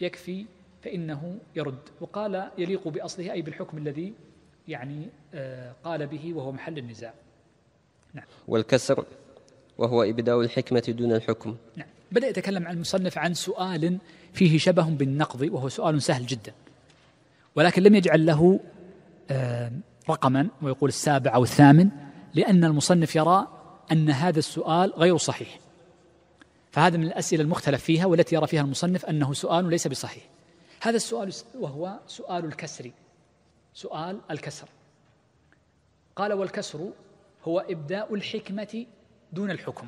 Speaker 2: يكفي فإنه يرد وقال يليق بأصله أي بالحكم الذي يعني آه، قال به وهو محل النزاع
Speaker 1: نعم والكسر وهو إبداء الحكمة دون الحكم نعم
Speaker 2: بدأ يتكلم عن المصنف عن سؤال فيه شبه بالنقض وهو سؤال سهل جدا ولكن لم يجعل له آه، رقما ويقول السابع أو الثامن لأن المصنف يرى أن هذا السؤال غير صحيح فهذا من الأسئلة المختلف فيها والتي يرى فيها المصنف أنه سؤال ليس بصحيح هذا السؤال وهو سؤال الكسر سؤال الكسر قال والكسر هو إبداء الحكمة دون الحكم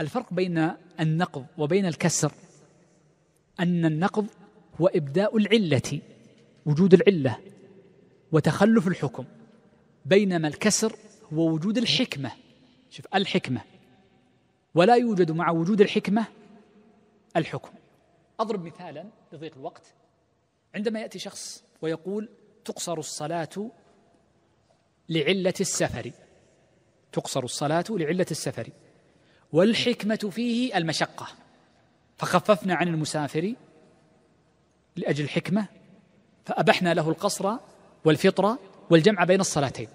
Speaker 2: الفرق بين النقض وبين الكسر أن النقض هو إبداء العلة وجود العلة وتخلف الحكم بينما الكسر هو وجود الحكمة شوف الحكمة ولا يوجد مع وجود الحكمة الحكم أضرب مثالا لضيق الوقت عندما يأتي شخص ويقول تقصر الصلاة لعلة السفر تقصر الصلاة لعلة السفر والحكمة فيه المشقة فخففنا عن المسافر لأجل الحكمة فأبحنا له القصر والفطرة والجمع بين الصلاتين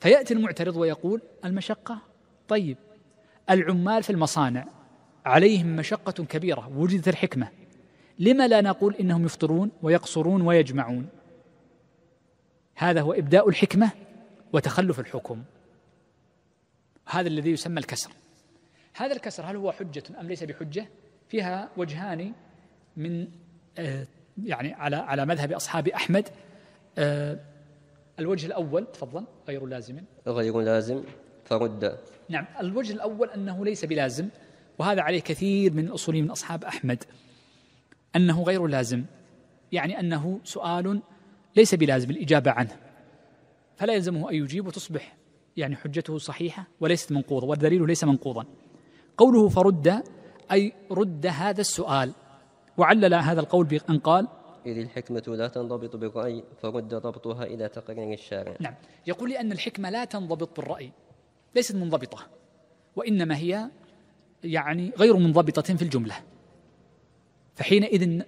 Speaker 2: فيأتي المعترض ويقول المشقة طيب العمال في المصانع عليهم مشقة كبيرة وجدت الحكمة لما لا نقول إنهم يفطرون ويقصرون ويجمعون هذا هو إبداء الحكمة وتخلف الحكم هذا الذي يسمى الكسر هذا الكسر هل هو حجة أم ليس بحجة فيها وجهان من آه، يعني على على مذهب أصحاب أحمد آه، الوجه الأول تفضل غير لازم
Speaker 1: غير لازم فرد
Speaker 2: نعم الوجه الأول أنه ليس بلازم وهذا عليه كثير من الأصوليين من أصحاب أحمد أنه غير لازم يعني أنه سؤال ليس بلازم الإجابة عنه فلا يلزمه أن يجيب وتصبح يعني حجته صحيحة وليست منقوضة والدليل ليس منقوضا قوله فرد
Speaker 1: أي رد هذا السؤال وعلل هذا القول بأن قال إذ الحكمة لا تنضبط بالرأي فرد ضبطها إلى تقرير الشارع نعم
Speaker 2: يقول لأن الحكمة لا تنضبط بالرأي ليست منضبطة وإنما هي يعني غير منضبطة في الجملة فحينئذ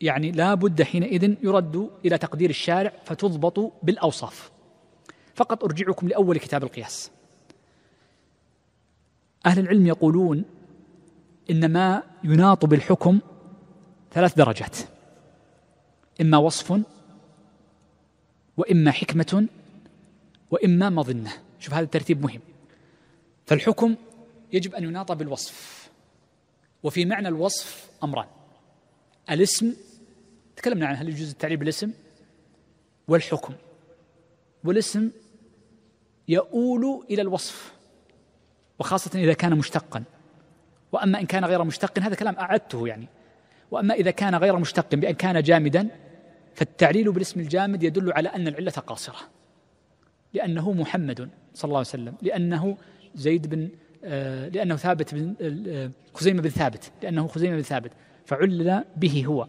Speaker 2: يعني لا بد حينئذ يرد إلى تقدير الشارع فتضبط بالأوصاف فقط أرجعكم لأول كتاب القياس أهل العلم يقولون إن ما يناط بالحكم ثلاث درجات إما وصف وإما حكمة وإما مظنة شوف هذا الترتيب مهم فالحكم يجب أن يناط بالوصف وفي معنى الوصف أمران الاسم تكلمنا عن هل يجوز التعريب بالاسم والحكم والاسم يؤول إلى الوصف وخاصة إذا كان مشتقا وأما إن كان غير مشتق هذا كلام أعدته يعني وأما إذا كان غير مشتق بأن كان جامدا فالتعليل بالاسم الجامد يدل على أن العلة قاصرة لأنه محمد صلى الله عليه وسلم لأنه زيد بن آه، لأنه ثابت بن آه، خزيمة بن ثابت لأنه خزيمة بن ثابت فعلل به هو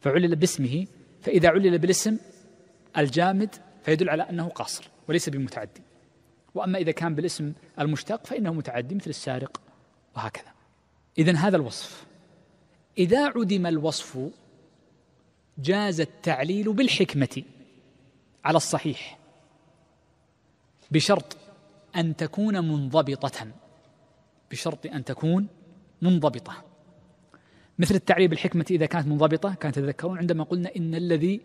Speaker 2: فعلل باسمه فإذا علل بالاسم الجامد فيدل على أنه قاصر وليس بمتعدي وأما إذا كان بالاسم المشتق فإنه متعدي مثل السارق وهكذا إذا هذا الوصف إذا عدم الوصف جاز التعليل بالحكمة على الصحيح بشرط أن تكون منضبطة بشرط أن تكون منضبطة مثل التعريب الحكمة إذا كانت منضبطة كانت تذكرون عندما قلنا إن الذي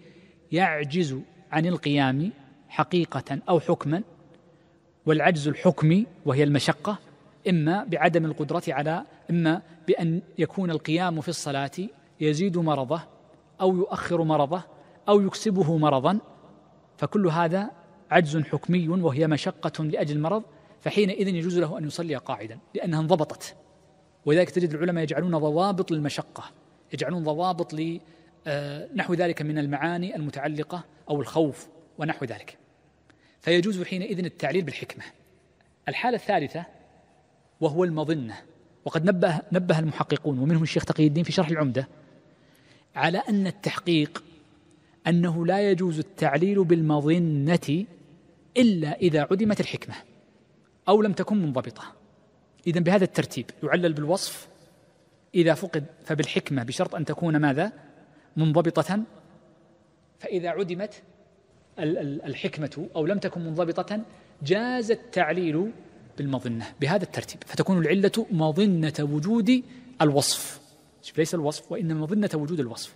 Speaker 2: يعجز عن القيام حقيقة أو حكما والعجز الحكمي وهي المشقة إما بعدم القدرة على إما بأن يكون القيام في الصلاة يزيد مرضه أو يؤخر مرضه أو يكسبه مرضا فكل هذا عجز حكمي وهي مشقة لأجل المرض فحينئذ يجوز له أن يصلي قاعدا لأنها انضبطت ولذلك تجد العلماء يجعلون ضوابط للمشقة يجعلون ضوابط لنحو آه، ذلك من المعاني المتعلقة أو الخوف ونحو ذلك فيجوز حينئذ التعليل بالحكمة الحالة الثالثة وهو المظنة وقد نبه, نبه المحققون ومنهم الشيخ تقي الدين في شرح العمدة على أن التحقيق أنه لا يجوز التعليل بالمظنة إلا إذا عدمت الحكمة أو لم تكن منضبطة إذا بهذا الترتيب يعلل بالوصف إذا فقد فبالحكمة بشرط أن تكون ماذا منضبطة فإذا عدمت الحكمة أو لم تكن منضبطة جاز التعليل بالمظنة بهذا الترتيب فتكون العلة مظنة وجود الوصف ليس الوصف وإنما مظنة وجود الوصف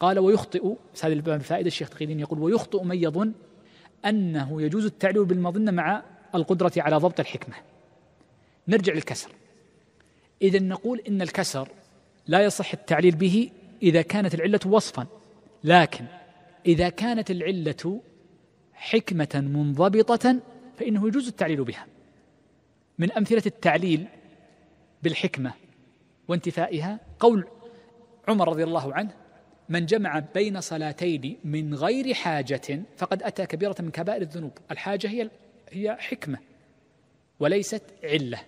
Speaker 2: قال ويخطئ هذه الفائدة الشيخ تقي الدين يقول ويخطئ من يظن أنه يجوز التعليل بالمظنة مع القدرة على ضبط الحكمة نرجع للكسر إذا نقول إن الكسر لا يصح التعليل به إذا كانت العلة وصفا لكن إذا كانت العلة حكمة منضبطة فإنه يجوز التعليل بها من أمثلة التعليل بالحكمة وانتفائها قول عمر رضي الله عنه من جمع بين صلاتين من غير حاجة فقد أتى كبيرة من كبائر الذنوب الحاجة هي هي حكمة وليست علة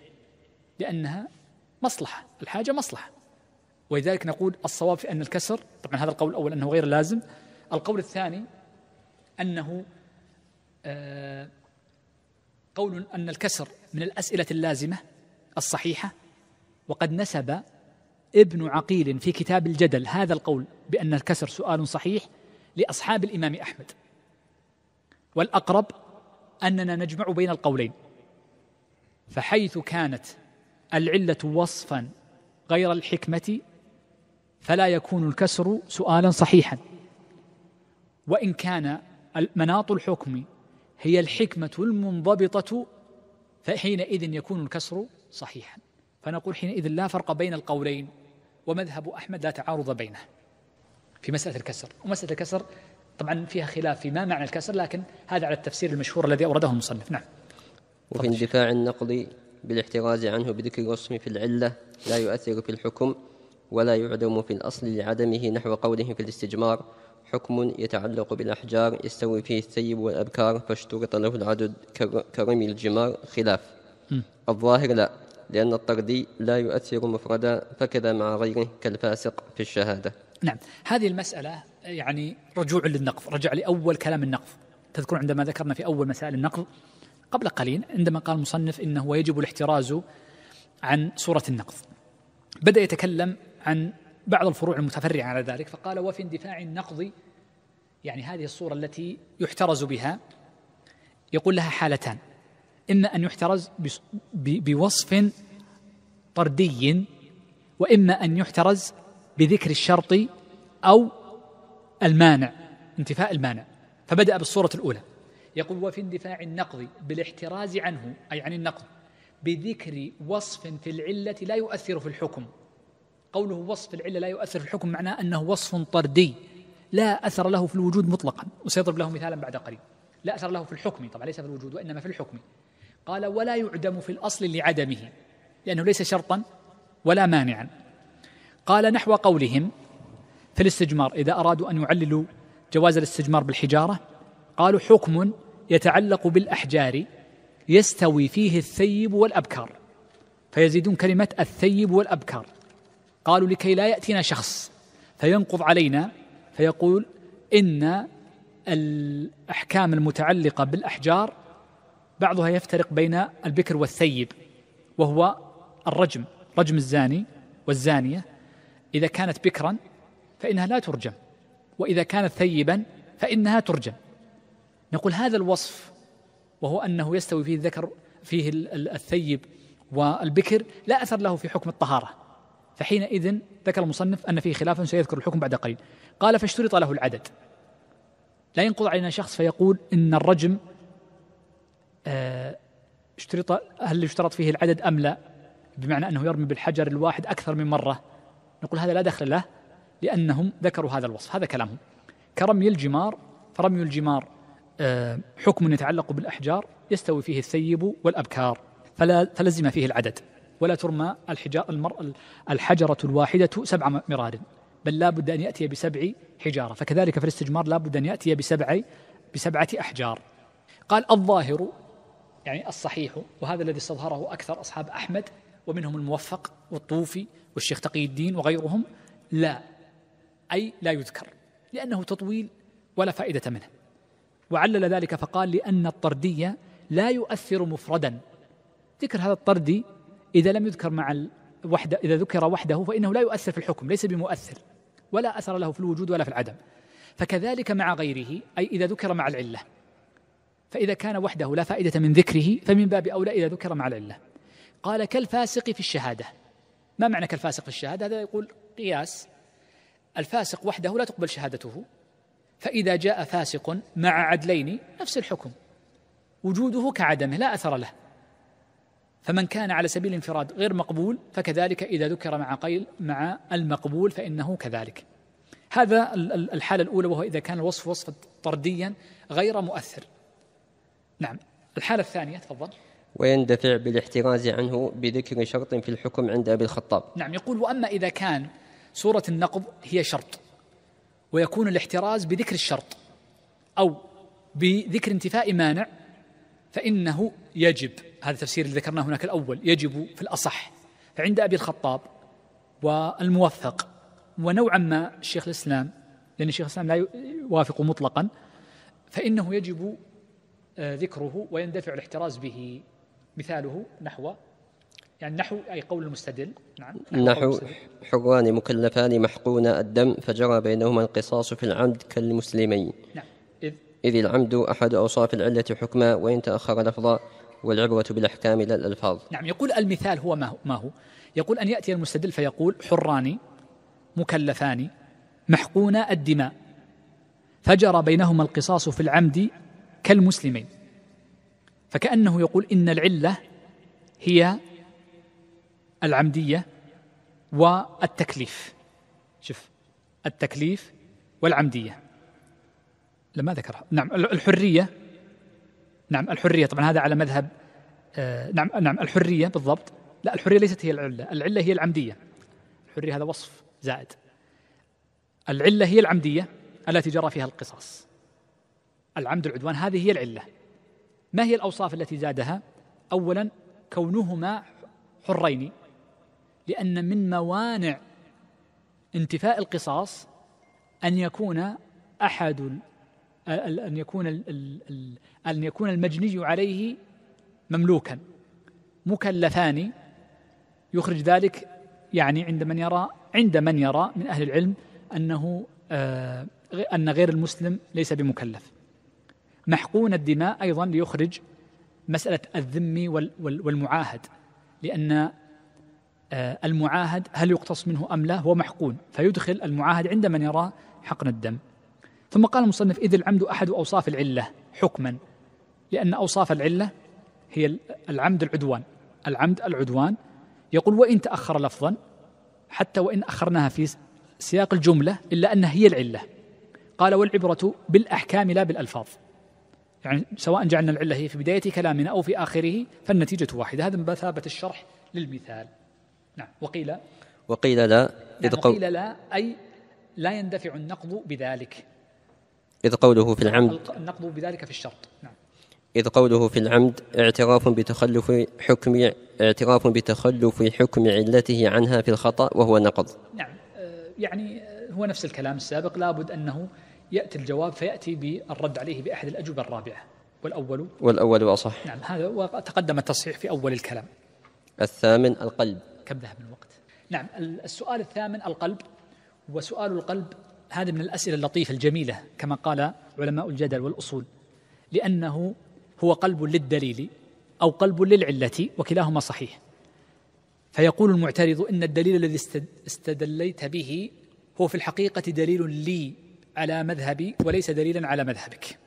Speaker 2: لأنها مصلحة الحاجة مصلحة ولذلك نقول الصواب في أن الكسر طبعا هذا القول الأول أنه غير لازم القول الثاني أنه آه، قول أن الكسر من الأسئلة اللازمة الصحيحة وقد نسب ابن عقيل في كتاب الجدل هذا القول بأن الكسر سؤال صحيح لأصحاب الإمام أحمد والأقرب أننا نجمع بين القولين فحيث كانت العلة وصفا غير الحكمة فلا يكون الكسر سؤالا صحيحا وإن كان مناط الحكم هي الحكمة المنضبطة فحينئذ يكون الكسر صحيحا فنقول حينئذ لا فرق بين القولين ومذهب أحمد لا تعارض بينه
Speaker 1: في مسألة الكسر
Speaker 2: ومسألة الكسر طبعا فيها خلاف في ما معنى الكسر لكن هذا على التفسير المشهور الذي أورده المصنف نعم
Speaker 1: وفي اندفاع النقل بالاحتراز عنه بذكر الرسم في العلة لا يؤثر في الحكم ولا يعدم في الأصل لعدمه نحو قوله في الاستجمار حكم يتعلق بالأحجار يستوي فيه السيب والأبكار فاشترط له العدد كرمي الجمار خلاف الظاهر لا لأن الطردي لا يؤثر مفردا فكذا مع غيره كالفاسق في الشهادة
Speaker 2: نعم هذه المسألة يعني رجوع للنقض رجع لأول كلام النقض تذكر عندما ذكرنا في أول مسائل النقض قبل قليل عندما قال المصنف إنه يجب الاحتراز عن صورة النقض بدأ يتكلم عن بعض الفروع المتفرعة على ذلك فقال وفي اندفاع النقض يعني هذه الصورة التي يحترز بها يقول لها حالتان إما أن يحترز بوصف طردي وإما أن يحترز بذكر الشرط أو المانع انتفاء المانع فبدأ بالصورة الأولى يقول وفي اندفاع النقض بالاحتراز عنه أي عن النقض بذكر وصف في العلة لا يؤثر في الحكم قوله وصف العلة لا يؤثر في الحكم معناه أنه وصف طردي لا أثر له في الوجود مطلقا وسيضرب له مثالا بعد قليل لا أثر له في الحكم طبعا ليس في الوجود وإنما في الحكم قال ولا يعدم في الأصل لعدمه لأنه ليس شرطا ولا مانعا قال نحو قولهم في الاستجمار إذا أرادوا أن يعللوا جواز الاستجمار بالحجارة قالوا حكم يتعلق بالأحجار يستوي فيه الثيب والأبكار فيزيدون كلمة الثيب والأبكار قالوا لكي لا يأتينا شخص فينقض علينا فيقول إن الأحكام المتعلقة بالأحجار بعضها يفترق بين البكر والثيب وهو الرجم رجم الزاني والزانية إذا كانت بكرا فإنها لا ترجم وإذا كانت ثيبا فإنها ترجم نقول هذا الوصف وهو أنه يستوي فيه الذكر فيه الثيب والبكر لا أثر له في حكم الطهارة فحينئذ ذكر المصنف أن فيه خلافا سيذكر الحكم بعد قليل قال فاشترط له العدد لا ينقض علينا شخص فيقول إن الرجم آه، اشترط هل يشترط فيه العدد أم لا بمعنى أنه يرمي بالحجر الواحد أكثر من مرة نقول هذا لا دخل له لأنهم ذكروا هذا الوصف هذا كلامهم كرمي الجمار فرمي الجمار آه، حكم يتعلق بالأحجار يستوي فيه الثيب والأبكار فلا فلزم فيه العدد ولا ترمى الحجار المر الحجرة الواحدة سبع مرار بل لا بد أن يأتي بسبع حجارة فكذلك في الاستجمار لا بد أن يأتي بسبع بسبعة أحجار قال الظاهر يعني الصحيح وهذا الذي استظهره أكثر أصحاب أحمد ومنهم الموفق والطوفي والشيخ تقي الدين وغيرهم لا أي لا يذكر لأنه تطويل ولا فائدة منه وعلل ذلك فقال لأن الطردي لا يؤثر مفردا ذكر هذا الطردي إذا لم يذكر مع وحده إذا ذكر وحده فإنه لا يؤثر في الحكم ليس بمؤثر ولا أثر له في الوجود ولا في العدم فكذلك مع غيره أي إذا ذكر مع العلة فإذا كان وحده لا فائدة من ذكره فمن باب أولى إذا ذكر مع العلة قال كالفاسق في الشهادة ما معنى كالفاسق في الشهادة هذا يقول قياس الفاسق وحده لا تقبل شهادته فإذا جاء فاسق مع عدلين نفس الحكم وجوده كعدمه لا أثر له فمن كان على سبيل الانفراد غير مقبول فكذلك إذا ذكر مع قيل مع المقبول فإنه كذلك هذا الحالة الأولى وهو إذا كان الوصف وصفا طرديا غير مؤثر نعم الحالة الثانية تفضل
Speaker 1: ويندفع بالاحتراز عنه بذكر شرط في الحكم عند أبي الخطاب
Speaker 2: نعم يقول وأما إذا كان سورة النقض هي شرط ويكون الاحتراز بذكر الشرط أو بذكر انتفاء مانع فإنه يجب هذا التفسير اللي ذكرناه هناك الأول يجب في الأصح فعند أبي الخطاب والموفق ونوعا ما شيخ الإسلام لأن شيخ الإسلام لا يوافق مطلقا فإنه يجب آه، ذكره ويندفع الاحتراز به مثاله نحو يعني نحو أي قول المستدل نعم نحو, نحو
Speaker 1: حران مكلفان محقون الدم فجرى بينهما القصاص في العمد كالمسلمين نعم إذ, إذ العمد أحد أوصاف العلة حكما وإن تأخر لفظا والعبرة بالأحكام لا الألفاظ
Speaker 2: نعم يقول المثال هو ما هو, ما هو يقول أن يأتي المستدل فيقول حران مكلفان محقون الدماء فجرى بينهما القصاص في العمد كالمسلمين فكأنه يقول إن العلة هي العمدية والتكليف شوف التكليف والعمدية لما ذكرها نعم الحرية نعم الحرية طبعا هذا على مذهب آه، نعم نعم الحرية بالضبط لا الحرية ليست هي العلة العلة هي العمدية الحرية هذا وصف زائد العلة هي العمدية التي جرى فيها القصاص العمد العدوان هذه هي العله ما هي الاوصاف التي زادها اولا كونهما حرين لان من موانع انتفاء القصاص ان يكون احد ان يكون ان يكون المجني عليه مملوكا مكلفان يخرج ذلك يعني عند من يرى عند من يرى من اهل العلم انه آه، ان غير المسلم ليس بمكلف محقون الدماء أيضا ليخرج مسألة الذم والمعاهد لأن آه، المعاهد هل يقتص منه أم لا هو محقون فيدخل المعاهد عند من يرى حقن الدم ثم قال المصنف إذ العمد أحد أوصاف العلة حكما لأن أوصاف العلة هي العمد العدوان العمد العدوان يقول وإن تأخر لفظا حتى وإن أخرناها في سياق الجملة إلا أنها هي العلة قال والعبرة بالأحكام لا بالألفاظ يعني سواء جعلنا العلة هي في بداية كلامنا أو في آخره فالنتيجة واحدة هذا بمثابة الشرح للمثال نعم وقيل
Speaker 1: وقيل لا نعم، إذ يعني وقيل
Speaker 2: لا أي لا يندفع النقض بذلك
Speaker 1: إذ قوله في العمد
Speaker 2: النقض بذلك في الشرط نعم
Speaker 1: إذ قوله في العمد اعتراف بتخلف حكم اعتراف بتخلف حكم علته عنها في الخطأ وهو نقض
Speaker 2: نعم آه، يعني آه، هو نفس الكلام السابق لابد أنه يأتي الجواب فيأتي بالرد عليه بأحد الأجوبة الرابعة والأول
Speaker 1: والأول وأصح
Speaker 2: نعم هذا وتقدم التصحيح في أول الكلام
Speaker 1: الثامن القلب كم ذهب الوقت
Speaker 2: نعم السؤال الثامن القلب وسؤال القلب هذا من الأسئلة اللطيفة الجميلة كما قال علماء الجدل والأصول لأنه هو قلب للدليل أو قلب للعلة وكلاهما صحيح فيقول المعترض إن الدليل الذي استدليت به هو في الحقيقة دليل لي على مذهبي وليس دليلا على مذهبك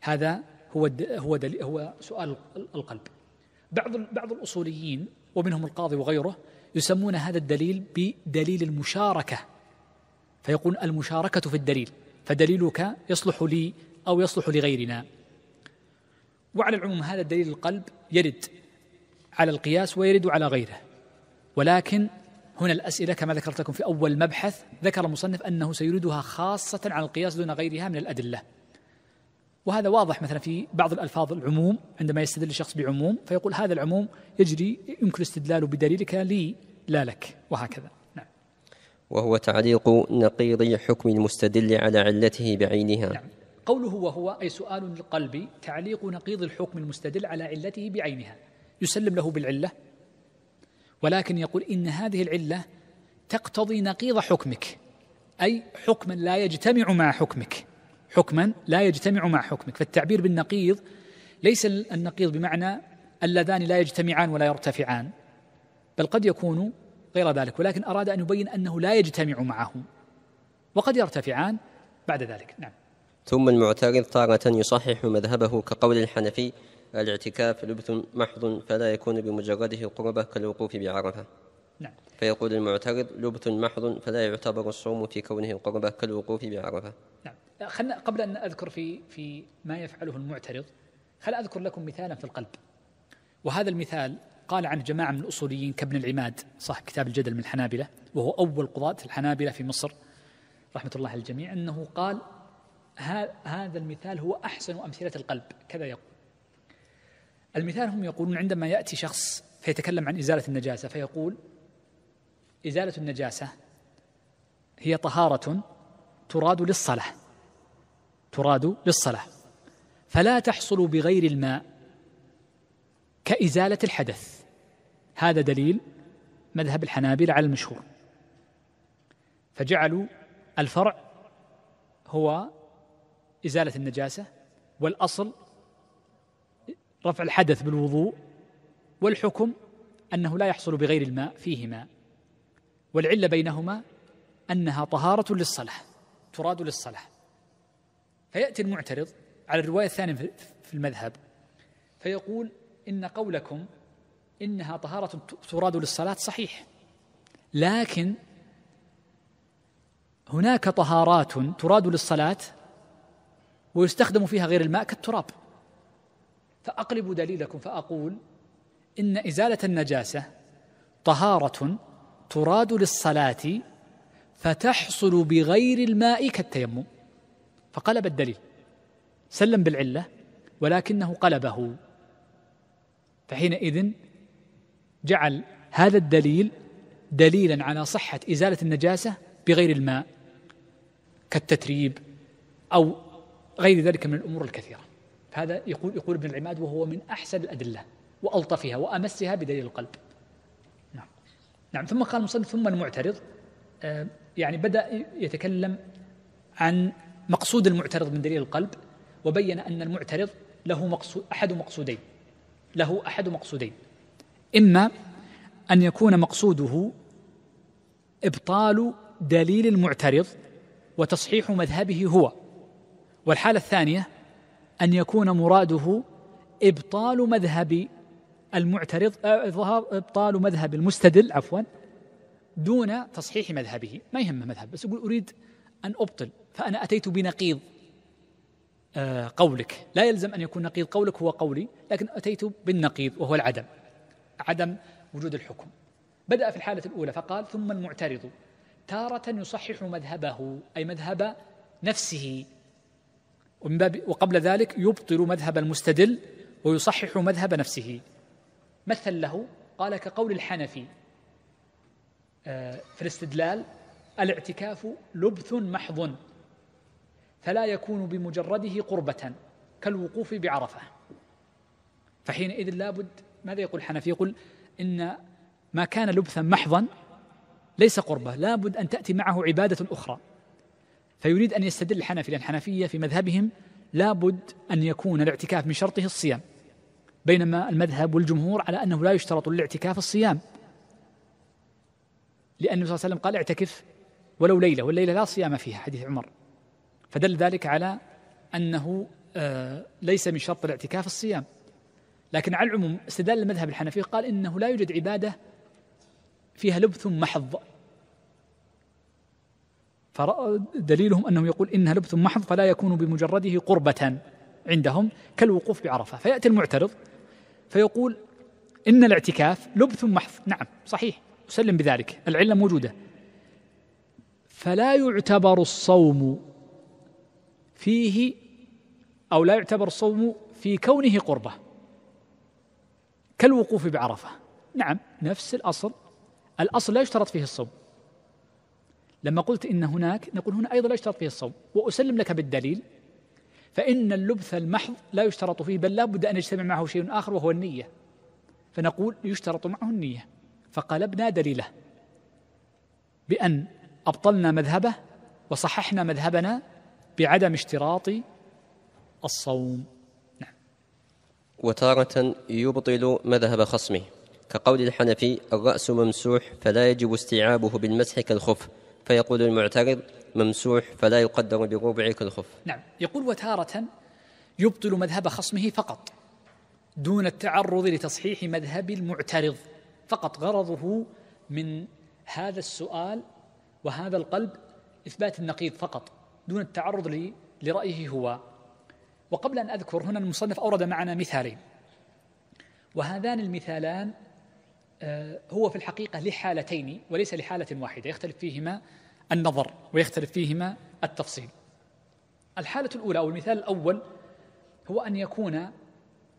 Speaker 2: هذا هو هو هو سؤال القلب بعض بعض الاصوليين ومنهم القاضي وغيره يسمون هذا الدليل بدليل المشاركه فيقول المشاركه في الدليل فدليلك يصلح لي او يصلح لغيرنا وعلى العموم هذا الدليل القلب يرد على القياس ويرد على غيره ولكن هنا الأسئلة كما ذكرت لكم في أول مبحث ذكر المصنف أنه سيردها خاصة على القياس دون غيرها من الأدلة وهذا واضح مثلا في بعض الألفاظ العموم عندما يستدل الشخص بعموم فيقول هذا العموم يجري يمكن استدلاله بدليلك لي لا لك وهكذا نعم
Speaker 1: وهو تعليق نقيض حكم المستدل على علته بعينها نعم
Speaker 2: قوله وهو أي سؤال للقلب تعليق نقيض الحكم المستدل على علته بعينها يسلم له بالعلة ولكن يقول إن هذه العلة تقتضي نقيض حكمك أي حكما لا يجتمع مع حكمك حكما لا يجتمع مع حكمك فالتعبير بالنقيض ليس النقيض بمعنى اللذان لا يجتمعان ولا يرتفعان بل قد يكون غير ذلك ولكن أراد أن يبين أنه لا يجتمع معه وقد يرتفعان بعد ذلك نعم
Speaker 1: ثم المعترض تارة يصحح مذهبه كقول الحنفي الاعتكاف لبث محض فلا يكون بمجرده قربة كالوقوف بعرفة نعم فيقول المعترض لبث محض فلا يعتبر الصوم في كونه قربة كالوقوف بعرفة
Speaker 2: نعم خلنا قبل أن أذكر في, في ما يفعله المعترض خل أذكر لكم مثالا في القلب وهذا المثال قال عنه جماعة من الأصوليين كابن العماد صاحب كتاب الجدل من الحنابلة وهو أول قضاة الحنابلة في مصر رحمة الله على الجميع أنه قال هذا المثال هو أحسن أمثلة القلب كذا يقول المثال هم يقولون عندما يأتي شخص فيتكلم عن إزالة النجاسة فيقول إزالة النجاسة هي طهارة تراد للصلاة تراد للصلاة فلا تحصل بغير الماء كإزالة الحدث هذا دليل مذهب الحنابلة على المشهور فجعلوا الفرع هو إزالة النجاسة والأصل رفع الحدث بالوضوء والحكم انه لا يحصل بغير الماء فيهما والعله بينهما انها طهاره للصلاه تراد للصلاه فياتي المعترض على الروايه الثانيه في المذهب فيقول ان قولكم انها طهاره تراد للصلاه صحيح لكن هناك طهارات تراد للصلاه ويستخدم فيها غير الماء كالتراب فأقلب دليلكم فأقول إن إزالة النجاسة طهارة تراد للصلاة فتحصل بغير الماء كالتيمم فقلب الدليل سلم بالعلة ولكنه قلبه فحينئذ جعل هذا الدليل دليلا على صحة إزالة النجاسة بغير الماء كالتتريب أو غير ذلك من الأمور الكثيرة هذا يقول يقول ابن العماد وهو من أحسن الأدلة وألطفها وأمسها بدليل القلب نعم نعم ثم قال المصنف ثم المعترض آه، يعني بدأ يتكلم عن مقصود المعترض من دليل القلب وبين أن المعترض له مقصود أحد مقصودين له أحد مقصودين إما أن يكون مقصوده إبطال دليل المعترض وتصحيح مذهبه هو والحالة الثانية أن يكون مراده إبطال مذهب المعترض آه، إبطال مذهب المستدل عفوا دون تصحيح مذهبه ما يهمه مذهب بس يقول أريد أن أبطل فأنا أتيت بنقيض آه، قولك لا يلزم أن يكون نقيض قولك هو قولي لكن أتيت بالنقيض وهو العدم عدم وجود الحكم بدأ في الحالة الأولى فقال ثم المعترض تارة يصحح مذهبه أي مذهب نفسه ومن باب وقبل ذلك يبطل مذهب المستدل ويصحح مذهب نفسه مثل له قال كقول الحنفي آه، في الاستدلال الاعتكاف لبث محض فلا يكون بمجرده قربة كالوقوف بعرفة فحينئذ لابد ماذا يقول الحنفي يقول إن ما كان لبثا محضا ليس قربة لابد أن تأتي معه عبادة أخرى فيريد أن يستدل الحنفي لأن الحنفية في مذهبهم لابد أن يكون الاعتكاف من شرطه الصيام بينما المذهب والجمهور على أنه لا يشترط للاعتكاف الصيام لأن النبي صلى الله عليه وسلم قال اعتكف ولو ليلة والليلة لا صيام فيها حديث عمر فدل ذلك على أنه آه، ليس من شرط الاعتكاف الصيام لكن على العموم استدل المذهب الحنفي قال إنه لا يوجد عبادة فيها لبث محض فدليلهم أنه يقول إنها لبث محض فلا يكون بمجرده قربة عندهم كالوقوف بعرفة فيأتي المعترض فيقول إن الاعتكاف لبث محض نعم صحيح أسلم بذلك العلة موجودة فلا يعتبر الصوم فيه أو لا يعتبر الصوم في كونه قربة كالوقوف بعرفة نعم نفس الأصل الأصل لا يشترط فيه الصوم لما قلت إن هناك نقول هنا أيضا لا يشترط فيه الصوم وأسلم لك بالدليل فإن اللبث المحض لا يشترط فيه بل لا بد أن يجتمع معه شيء آخر وهو النية فنقول يشترط معه النية فقلبنا دليله بأن أبطلنا مذهبه وصححنا مذهبنا بعدم اشتراط الصوم نعم.
Speaker 1: وتارة يبطل مذهب خصمه كقول الحنفي الرأس ممسوح فلا يجب استيعابه بالمسح كالخف فيقول المعترض ممسوح فلا يقدر بربع كالخف
Speaker 2: نعم يقول وتارة يبطل مذهب خصمه فقط دون التعرض لتصحيح مذهب المعترض فقط غرضه من هذا السؤال وهذا القلب إثبات النقيض فقط دون التعرض لرأيه هو وقبل أن أذكر هنا المصنف أورد معنا مثالين وهذان المثالان آه، هو في الحقيقة لحالتين وليس لحالة واحدة يختلف فيهما النظر ويختلف فيهما التفصيل الحالة الأولى أو المثال الأول هو أن يكون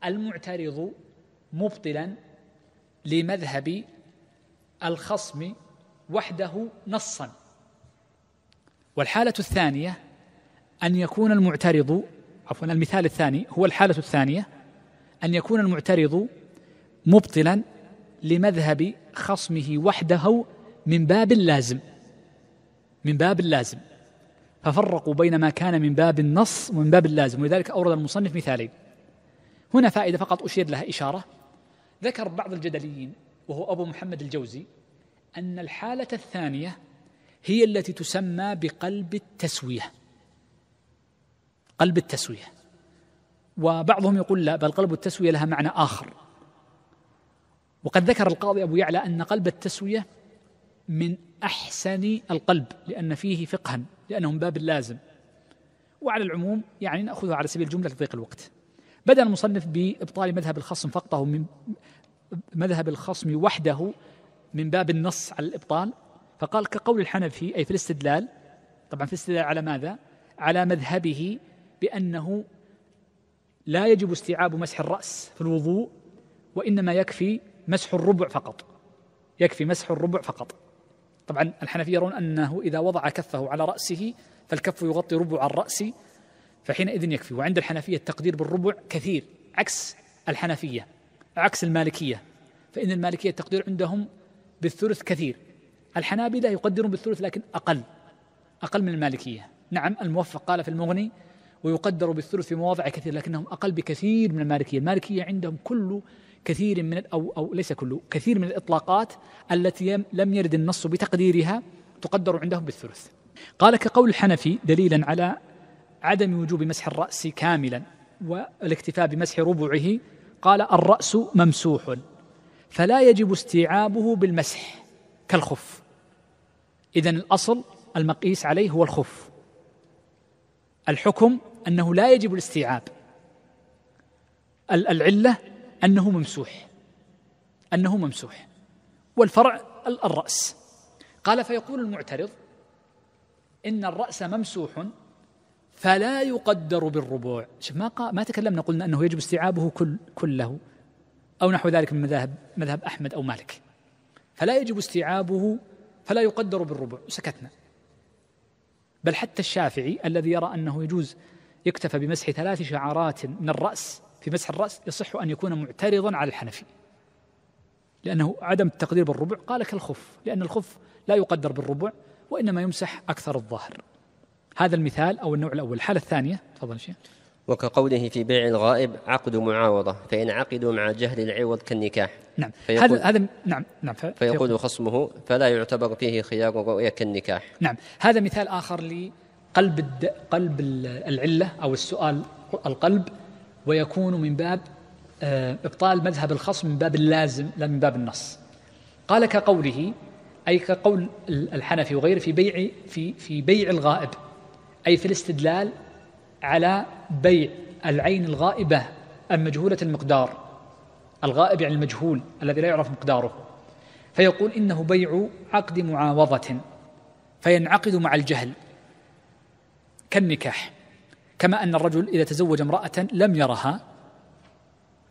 Speaker 2: المعترض مبطلا لمذهب الخصم وحده نصا والحالة الثانية أن يكون المعترض عفوا المثال الثاني هو الحالة الثانية أن يكون المعترض مبطلا لمذهب خصمه وحده من باب اللازم من باب اللازم ففرقوا بين ما كان من باب النص ومن باب اللازم ولذلك أورد المصنف مثالين هنا فائدة فقط أشير لها إشارة ذكر بعض الجدليين وهو أبو محمد الجوزي أن الحالة الثانية هي التي تسمى بقلب التسوية قلب التسوية وبعضهم يقول لا بل قلب التسوية لها معنى آخر وقد ذكر القاضي أبو يعلى أن قلب التسوية من أحسن القلب لأن فيه فقها لأنه من باب اللازم وعلى العموم يعني نأخذه على سبيل الجملة لضيق الوقت بدأ المصنف بإبطال مذهب الخصم فقطه من مذهب الخصم وحده من باب النص على الإبطال فقال كقول الحنفي أي في الاستدلال طبعا في الاستدلال على ماذا؟ على مذهبه بأنه لا يجب استيعاب مسح الرأس في الوضوء وإنما يكفي مسح الربع فقط يكفي مسح الربع فقط طبعا الحنفية يرون أنه إذا وضع كفه على رأسه فالكف يغطي ربع الرأس فحينئذ يكفي وعند الحنفية التقدير بالربع كثير عكس الحنفية عكس المالكية فإن المالكية التقدير عندهم بالثلث كثير الحنابلة يقدرون بالثلث لكن أقل أقل من المالكية نعم الموفق قال في المغني ويقدر بالثلث في مواضع كثير لكنهم أقل بكثير من المالكية المالكية عندهم كل كثير من أو, أو ليس كله كثير من الإطلاقات التي لم يرد النص بتقديرها تقدر عندهم بالثلث قال كقول الحنفي دليلا على عدم وجوب مسح الرأس كاملا والاكتفاء بمسح ربعه قال الرأس ممسوح فلا يجب استيعابه بالمسح كالخف إذا الأصل المقيس عليه هو الخف الحكم أنه لا يجب الاستيعاب العلة أنه ممسوح أنه ممسوح والفرع الرأس قال فيقول المعترض إن الرأس ممسوح فلا يقدر بالربوع شوف ما ما تكلمنا قلنا أنه يجب استيعابه كل كله أو نحو ذلك من مذهب مذهب أحمد أو مالك فلا يجب استيعابه فلا يقدر بالربع وسكتنا بل حتى الشافعي الذي يرى أنه يجوز يكتفى بمسح ثلاث شعرات من الرأس في مسح الرأس يصح أن يكون معترضا على الحنفي لأنه عدم التقدير بالربع قال كالخف لأن الخف لا يقدر بالربع وإنما يمسح أكثر الظهر هذا المثال أو النوع الأول الحالة الثانية تفضل شيخ
Speaker 1: وكقوله في بيع الغائب عقد معاوضة فإن عقدوا مع جهل العوض كالنكاح نعم هذا
Speaker 2: هذا نعم نعم فيقول, فيقول
Speaker 1: خصمه فلا يعتبر فيه خيار الرؤية كالنكاح
Speaker 2: نعم هذا مثال آخر لقلب قلب العلة أو السؤال القلب ويكون من باب آه، إبطال مذهب الخصم من باب اللازم لا من باب النص قال كقوله أي كقول الحنفي وغيره في بيع في في بيع الغائب أي في الاستدلال على بيع العين الغائبة المجهولة المقدار الغائب يعني المجهول الذي لا يعرف مقداره فيقول إنه بيع عقد معاوضة فينعقد مع الجهل كالنكاح كما أن الرجل إذا تزوج امرأة لم يرها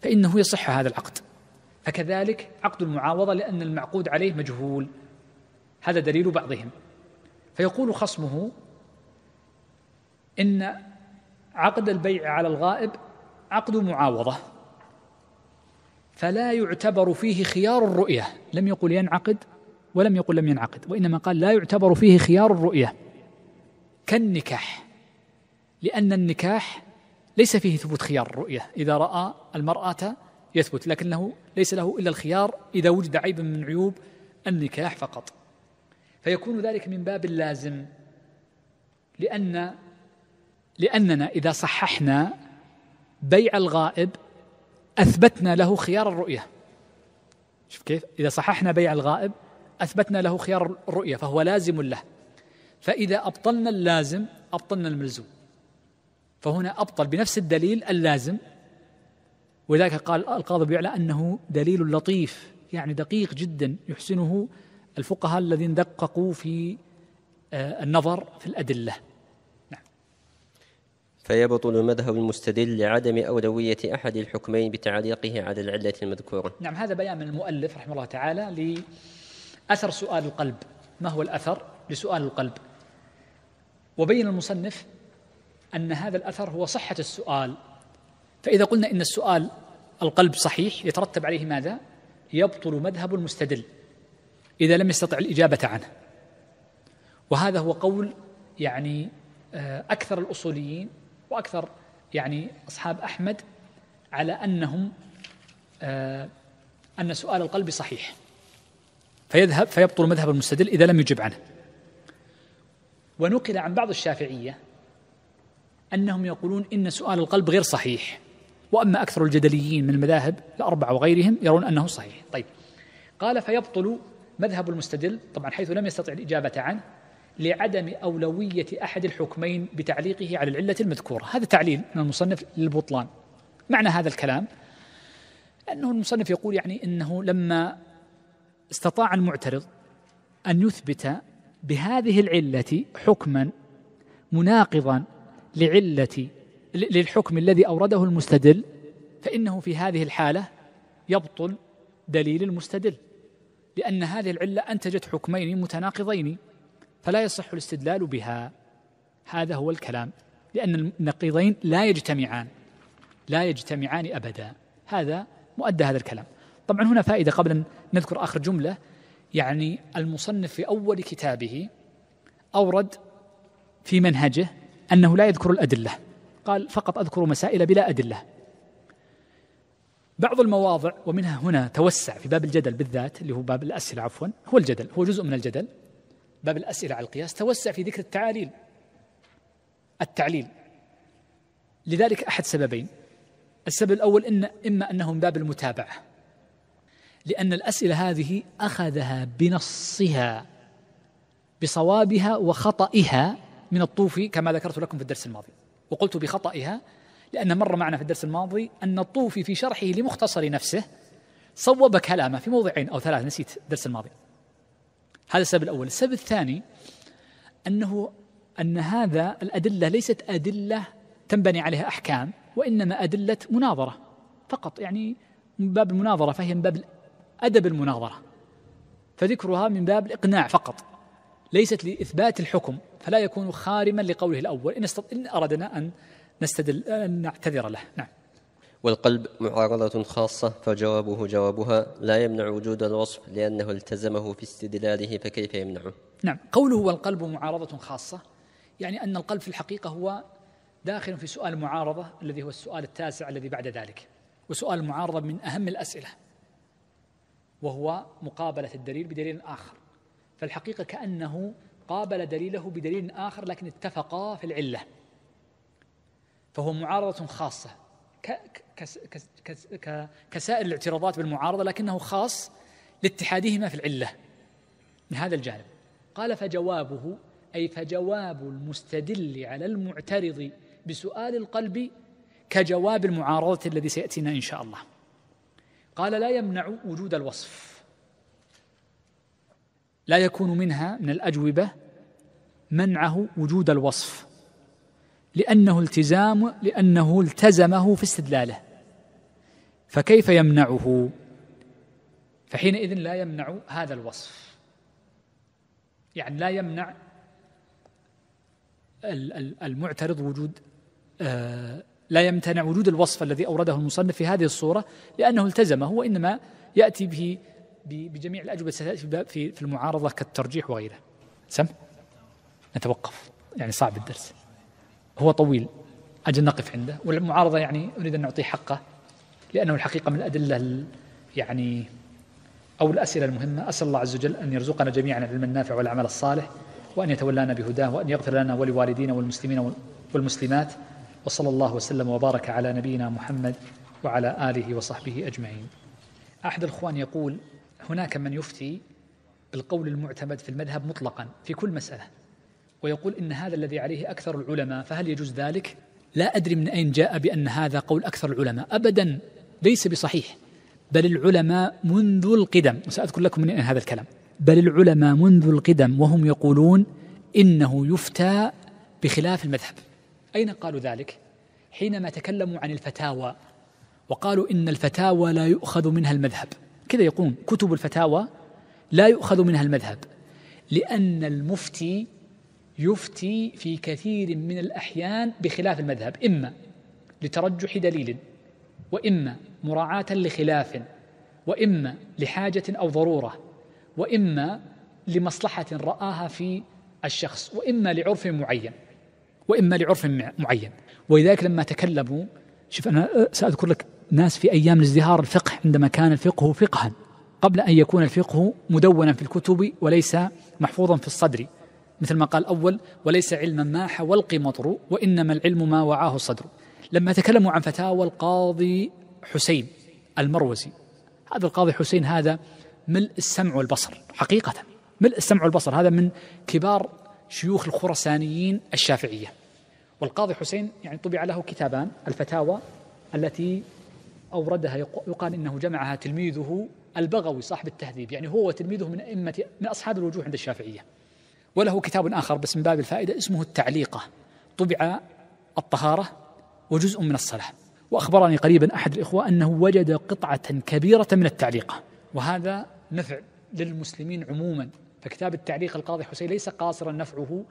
Speaker 2: فإنه يصح هذا العقد فكذلك عقد المعاوضة لأن المعقود عليه مجهول هذا دليل بعضهم فيقول خصمه إن عقد البيع على الغائب عقد معاوضة فلا يعتبر فيه خيار الرؤية لم يقل ينعقد ولم يقل لم ينعقد وإنما قال لا يعتبر فيه خيار الرؤية كالنكاح لأن النكاح ليس فيه ثبوت خيار الرؤية إذا رأى المرأة يثبت لكنه ليس له إلا الخيار إذا وجد عيب من عيوب النكاح فقط فيكون ذلك من باب اللازم لأن لأننا إذا صححنا بيع الغائب أثبتنا له خيار الرؤية شوف كيف إذا صححنا بيع الغائب أثبتنا له خيار الرؤية فهو لازم له فإذا أبطلنا اللازم أبطلنا الملزوم فهنا أبطل بنفس الدليل اللازم ولذلك قال القاضي بيعلى أنه دليل لطيف يعني دقيق جدا يحسنه الفقهاء الذين دققوا في آه، النظر في
Speaker 1: الأدلة نعم. فيبطل مذهب المستدل لعدم أولوية أحد الحكمين بتعليقه على العلة المذكورة
Speaker 2: نعم هذا بيان من المؤلف رحمه الله تعالى لأثر سؤال القلب ما هو الأثر لسؤال القلب وبين المصنف أن هذا الأثر هو صحة السؤال فإذا قلنا إن السؤال القلب صحيح يترتب عليه ماذا؟ يبطل مذهب المستدل إذا لم يستطع الإجابة عنه وهذا هو قول يعني آه، أكثر الأصوليين وأكثر يعني أصحاب أحمد على أنهم آه، أن سؤال القلب صحيح فيذهب فيبطل مذهب المستدل إذا لم يجب عنه ونقل عن بعض الشافعية أنهم يقولون إن سؤال القلب غير صحيح وأما أكثر الجدليين من المذاهب الأربعة وغيرهم يرون أنه صحيح طيب قال فيبطل مذهب المستدل طبعا حيث لم يستطع الإجابة عنه لعدم أولوية أحد الحكمين بتعليقه على العلة المذكورة هذا تعليل من المصنف للبطلان معنى هذا الكلام أنه المصنف يقول يعني أنه لما استطاع المعترض أن يثبت بهذه العلة حكما مناقضا لعلة للحكم الذي أورده المستدل فإنه في هذه الحالة يبطل دليل المستدل لأن هذه العلة أنتجت حكمين متناقضين فلا يصح الاستدلال بها هذا هو الكلام لأن النقيضين لا يجتمعان لا يجتمعان أبدا هذا مؤدى هذا الكلام طبعا هنا فائدة قبل أن نذكر آخر جملة يعني المصنف في أول كتابه أورد في منهجه أنه لا يذكر الأدلة قال فقط أذكر مسائل بلا أدلة بعض المواضع ومنها هنا توسع في باب الجدل بالذات اللي هو باب الأسئلة عفوا هو الجدل هو جزء من الجدل باب الأسئلة على القياس توسع في ذكر التعاليل التعليل لذلك أحد سببين السبب الأول إن إما أنه من باب المتابعة لأن الأسئلة هذه أخذها بنصها بصوابها وخطئها من الطوفي كما ذكرت لكم في الدرس الماضي وقلت بخطئها لأن مر معنا في الدرس الماضي أن الطوفي في شرحه لمختصر نفسه صوب كلامه في موضعين أو ثلاث نسيت الدرس الماضي هذا السبب الأول السبب الثاني أنه أن هذا الأدلة ليست أدلة تنبني عليها أحكام وإنما أدلة مناظرة فقط يعني من باب المناظرة فهي من باب أدب المناظرة فذكرها من باب الإقناع فقط ليست لإثبات الحكم فلا يكون خارما لقوله الأول إن, استط... إن أردنا أن نستدل أن نعتذر له نعم
Speaker 1: والقلب معارضة خاصة فجوابه جوابها لا يمنع وجود الوصف لأنه التزمه في استدلاله فكيف يمنعه
Speaker 2: نعم قوله والقلب معارضة خاصة يعني أن القلب في الحقيقة هو داخل في سؤال المعارضة الذي هو السؤال التاسع الذي بعد ذلك وسؤال المعارضة من أهم الأسئلة وهو مقابلة الدليل بدليل آخر فالحقيقة كأنه قابل دليله بدليل آخر لكن اتفقا في العلة فهو معارضة خاصة كسائر الاعتراضات بالمعارضة لكنه خاص لاتحادهما في العلة من هذا الجانب قال فجوابه أي فجواب المستدل على المعترض بسؤال القلب كجواب المعارضة الذي سيأتينا إن شاء الله قال لا يمنع وجود الوصف لا يكون منها من الأجوبة منعه وجود الوصف لأنه التزام لأنه التزمه في استدلاله فكيف يمنعه فحينئذ لا يمنع هذا الوصف يعني لا يمنع المعترض وجود آه، لا يمتنع وجود الوصف الذي أورده المصنف في هذه الصورة لأنه التزمه وإنما يأتي به بجميع الأجوبة ستأتي في في المعارضة كالترجيح وغيره سم نتوقف يعني صعب الدرس هو طويل أجل نقف عنده والمعارضة يعني أريد أن نعطيه حقه لأنه الحقيقة من الأدلة يعني أو الأسئلة المهمة أسأل الله عز وجل أن يرزقنا جميعا العلم النافع والعمل الصالح وأن يتولانا بهداه وأن يغفر لنا ولوالدينا والمسلمين والمسلمات وصلى الله وسلم وبارك على نبينا محمد وعلى آله وصحبه أجمعين أحد الإخوان يقول هناك من يفتي بالقول المعتمد في المذهب مطلقا في كل مسألة ويقول إن هذا الذي عليه أكثر العلماء فهل يجوز ذلك؟ لا أدري من أين جاء بأن هذا قول أكثر العلماء أبدا ليس بصحيح بل العلماء منذ القدم وسأذكر لكم من أين هذا الكلام بل العلماء منذ القدم وهم يقولون إنه يفتى بخلاف المذهب أين قالوا ذلك؟ حينما تكلموا عن الفتاوى وقالوا إن الفتاوى لا يؤخذ منها المذهب كذا يقولون كتب الفتاوى لا يؤخذ منها المذهب لأن المفتي يفتي في كثير من الأحيان بخلاف المذهب إما لترجح دليل وإما مراعاة لخلاف وإما لحاجة أو ضرورة وإما لمصلحة رآها في الشخص وإما لعرف معين وإما لعرف معين ولذلك لما تكلموا شوف أنا سأذكر لك ناس في أيام الازدهار الفقه عندما كان الفقه فقها قبل أن يكون الفقه مدونا في الكتب وليس محفوظا في الصدر مثل ما قال أول وليس علما ما حوى القمطر وإنما العلم ما وعاه الصدر لما تكلموا عن فتاوى القاضي حسين المروزي هذا القاضي حسين هذا ملء السمع والبصر حقيقة ملء السمع والبصر هذا من كبار شيوخ الخرسانيين الشافعية والقاضي حسين يعني طبع له كتابان الفتاوى التي أوردها يقال إنه جمعها تلميذه البغوي صاحب التهذيب يعني هو وتلميذه من أئمة من أصحاب الوجوه عند الشافعية وله كتاب آخر بس من باب الفائدة اسمه التعليقة طبع الطهارة وجزء من الصلاة وأخبرني قريبا أحد الإخوة أنه وجد قطعة كبيرة من التعليقة وهذا نفع للمسلمين عموما فكتاب التعليق القاضي حسين ليس قاصرا نفعه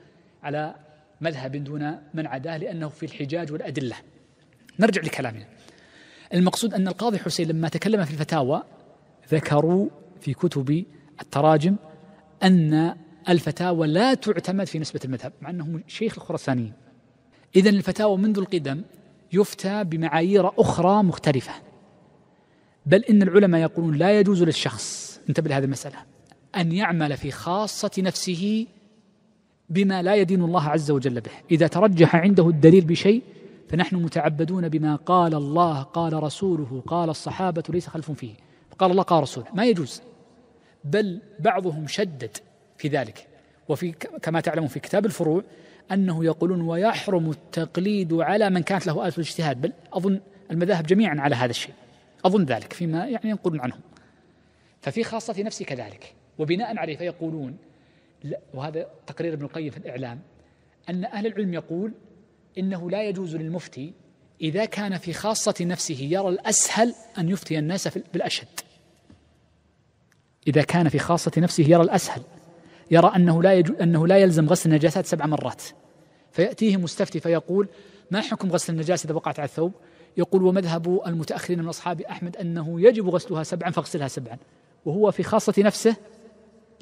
Speaker 2: على مذهب دون من عداه لأنه في الحجاج والأدلة نرجع لكلامنا المقصود أن القاضي حسين لما تكلم في الفتاوى ذكروا في كتب التراجم أن الفتاوى لا تعتمد في نسبة المذهب مع أنه شيخ الخراسانيين إذا الفتاوى منذ القدم يفتى بمعايير أخرى مختلفة بل إن العلماء يقولون لا يجوز للشخص انتبه لهذه المسألة أن يعمل في خاصة نفسه بما لا يدين الله عز وجل به إذا ترجح عنده الدليل بشيء فنحن متعبدون بما قال الله قال رسوله قال الصحابة ليس خلف فيه قال الله قال رسوله ما يجوز بل بعضهم شدد في ذلك وفي كما تعلمون في كتاب الفروع أنه يقولون ويحرم التقليد على من كانت له آلة الاجتهاد بل أظن المذاهب جميعا على هذا الشيء أظن ذلك فيما يعني ينقلون عنهم ففي خاصة نفسي كذلك وبناء عليه فيقولون وهذا تقرير ابن القيم في الإعلام أن أهل العلم يقول إنه لا يجوز للمفتي إذا كان في خاصة نفسه يرى الأسهل أن يفتي الناس بالأشد إذا كان في خاصة نفسه يرى الأسهل يرى أنه لا, يجو أنه لا يلزم غسل النجاسات سبع مرات فيأتيه مستفتي فيقول ما حكم غسل النجاسة إذا وقعت على الثوب يقول ومذهب المتأخرين من أصحاب أحمد أنه يجب غسلها سبعا فاغسلها سبعا وهو في خاصة نفسه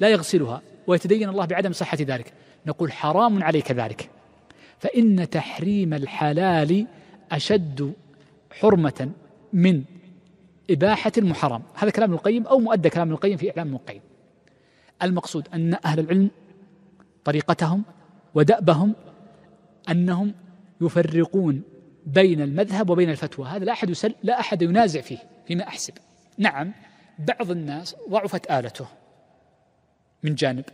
Speaker 2: لا يغسلها ويتدين الله بعدم صحة ذلك نقول حرام عليك ذلك فإن تحريم الحلال أشد حرمة من إباحة المحرم هذا كلام ابن القيم أو مؤدى كلام ابن القيم في إعلام ابن القيم المقصود أن أهل العلم طريقتهم ودأبهم أنهم يفرقون بين المذهب وبين الفتوى هذا لا أحد يسل لا أحد ينازع فيه فيما أحسب نعم بعض الناس ضعفت آلته من جانب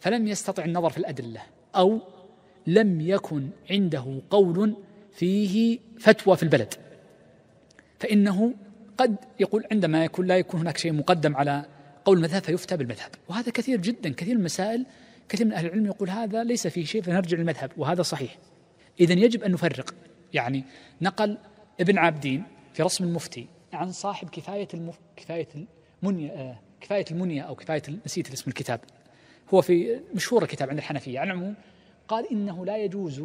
Speaker 2: فلم يستطع النظر في الأدلة أو لم يكن عنده قول فيه فتوى في البلد فإنه قد يقول عندما يكون لا يكون هناك شيء مقدم على قول المذهب فيفتى بالمذهب وهذا كثير جدا كثير من المسائل كثير من أهل العلم يقول هذا ليس فيه شيء فنرجع للمذهب وهذا صحيح إذا يجب أن نفرق يعني نقل ابن عابدين في رسم المفتي عن صاحب كفاية المف... كفاية المنية آه، كفاية المنية أو كفاية نسيت اسم الكتاب هو في مشهور الكتاب عند الحنفية على العموم قال إنه لا يجوز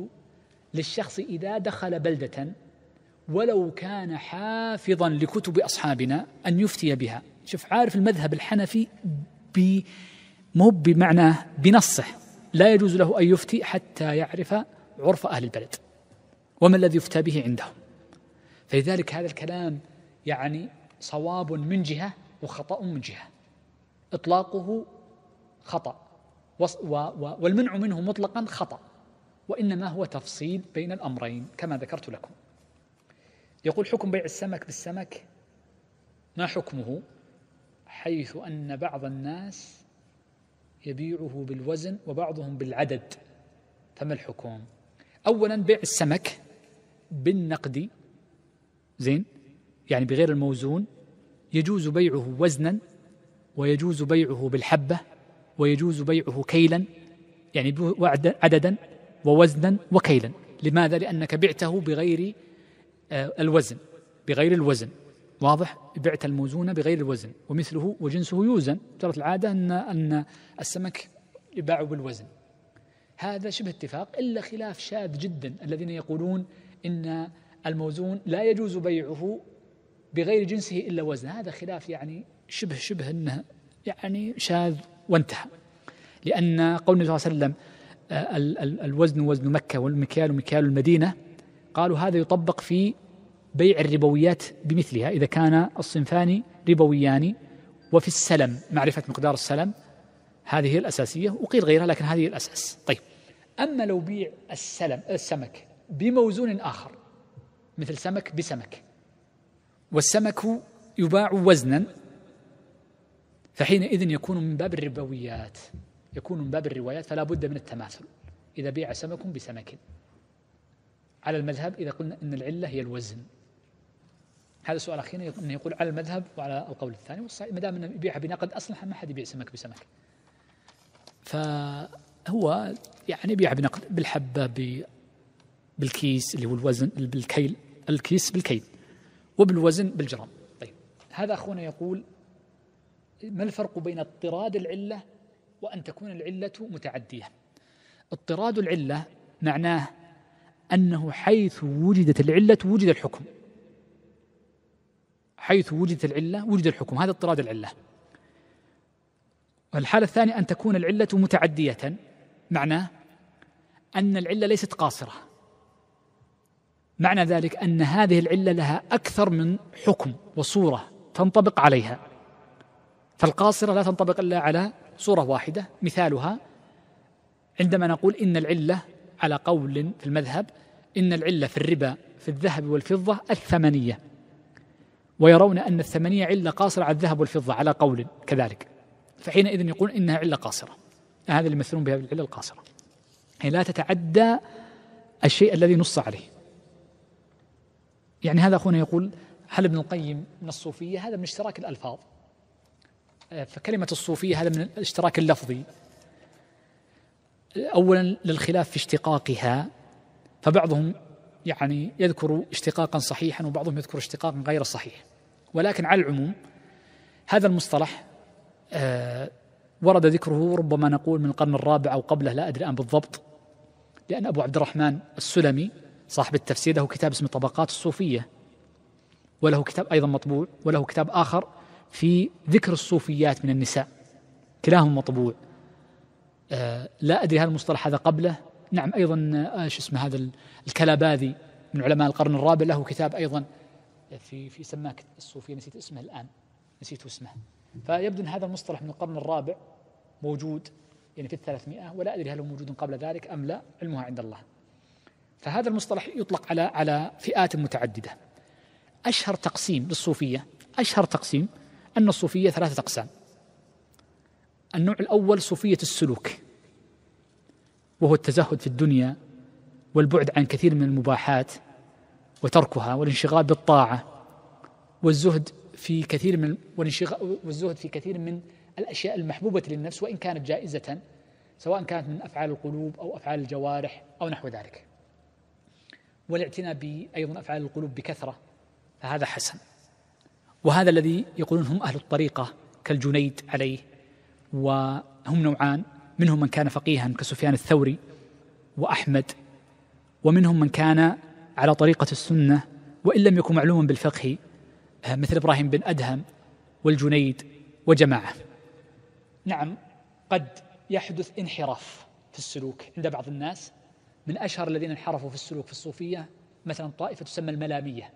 Speaker 2: للشخص إذا دخل بلدة ولو كان حافظا لكتب أصحابنا أن يفتي بها شوف عارف المذهب الحنفي ب مو بمعناه بنصه لا يجوز له أن يفتي حتى يعرف عرف أهل البلد وما الذي يفتى به عندهم فلذلك هذا الكلام يعني صواب من جهة وخطأ من جهة إطلاقه خطأ والمنع منه مطلقا خطأ وإنما هو تفصيل بين الأمرين كما ذكرت لكم يقول حكم بيع السمك بالسمك ما حكمه حيث أن بعض الناس يبيعه بالوزن وبعضهم بالعدد فما الحكم أولا بيع السمك بالنقد زين يعني بغير الموزون يجوز بيعه وزنا ويجوز بيعه بالحبة ويجوز بيعه كيلا يعني عددا ووزنا وكيلا لماذا؟ لأنك بعته بغير آه، الوزن بغير الوزن واضح؟ بعت الموزون بغير الوزن ومثله وجنسه يوزن جرت العادة أن أن السمك يباع بالوزن هذا شبه اتفاق إلا خلاف شاذ جدا الذين يقولون إن الموزون لا يجوز بيعه بغير جنسه إلا وزن هذا خلاف يعني شبه شبه أنه يعني شاذ وانتهى لأن قول النبي صلى الله عليه وسلم آه، الوزن وزن مكة والمكيال مكيال المدينة قالوا هذا يطبق في بيع الربويات بمثلها إذا كان الصنفان ربويان وفي السلم معرفة مقدار السلم هذه الأساسية وقيل غيرها لكن هذه الأساس طيب أما لو بيع السلم آه، السمك بموزون آخر مثل سمك بسمك والسمك يباع وزنا فحينئذ يكون من باب الربويات يكون من باب الروايات فلا بد من التماثل إذا بيع سمك بسمك على المذهب إذا قلنا أن العلة هي الوزن هذا سؤال أخينا أنه يقول على المذهب وعلى القول الثاني والصحيح ما دام أنه يبيع بنقد أصلا ما حد يبيع سمك بسمك فهو يعني يبيع بنقد بالحبة بالكيس اللي هو الوزن بالكيل الكيس بالكيل وبالوزن بالجرام طيب هذا أخونا يقول ما الفرق بين اضطراد العلة وأن تكون العلة متعدية اضطراد العلة معناه أنه حيث وجدت العلة وجد الحكم حيث وجدت العلة وجد الحكم هذا اضطراد العلة والحالة الثانية أن تكون العلة متعدية معناه أن العلة ليست قاصرة معنى ذلك أن هذه العلة لها أكثر من حكم وصورة تنطبق عليها فالقاصرة لا تنطبق إلا على صورة واحدة مثالها عندما نقول إن العلة على قول في المذهب إن العلة في الربا في الذهب والفضة الثمنية ويرون أن الثمنية علة قاصرة على الذهب والفضة على قول كذلك فحينئذ يقول إنها علة قاصرة هذا اللي يمثلون بها العلة القاصرة يعني لا تتعدى الشيء الذي نص عليه يعني هذا أخونا يقول هل ابن القيم من الصوفية هذا من اشتراك الألفاظ فكلمة الصوفية هذا من الاشتراك اللفظي أولا للخلاف في اشتقاقها فبعضهم يعني يذكر اشتقاقا صحيحا وبعضهم يذكر اشتقاقا غير صحيح ولكن على العموم هذا المصطلح آه ورد ذكره ربما نقول من القرن الرابع أو قبله لا أدري الآن بالضبط لأن أبو عبد الرحمن السلمي صاحب التفسير له كتاب اسمه طبقات الصوفية وله كتاب أيضا مطبوع وله كتاب آخر في ذكر الصوفيات من النساء كلاهما مطبوع آه، لا أدري هذا المصطلح هذا قبله نعم أيضا آه، شو اسمه هذا الكلاباذي من علماء القرن الرابع له كتاب أيضا آه، في في سماك الصوفية نسيت اسمه الآن نسيت اسمه فيبدو أن هذا المصطلح من القرن الرابع موجود يعني في الثلاثمائة ولا أدري هل هو موجود قبل ذلك أم لا علمها عند الله فهذا المصطلح يطلق على على فئات متعددة أشهر تقسيم للصوفية أشهر تقسيم أن الصوفية ثلاثة أقسام النوع الأول صوفية السلوك وهو التزهد في الدنيا والبعد عن كثير من المباحات وتركها والانشغال بالطاعة والزهد في كثير من والانشغال والزهد في كثير من الأشياء المحبوبة للنفس وإن كانت جائزة سواء كانت من أفعال القلوب أو أفعال الجوارح أو نحو ذلك والاعتناء أيضا أفعال القلوب بكثرة فهذا حسن وهذا الذي يقولون هم أهل الطريقة كالجنيد عليه وهم نوعان منهم من كان فقيها كسفيان الثوري وأحمد ومنهم من كان على طريقة السنة وإن لم يكن معلوما بالفقه آه، مثل إبراهيم بن أدهم والجنيد وجماعة نعم قد يحدث انحراف في السلوك عند بعض الناس من أشهر الذين انحرفوا في السلوك في الصوفية مثلا طائفة تسمى الملامية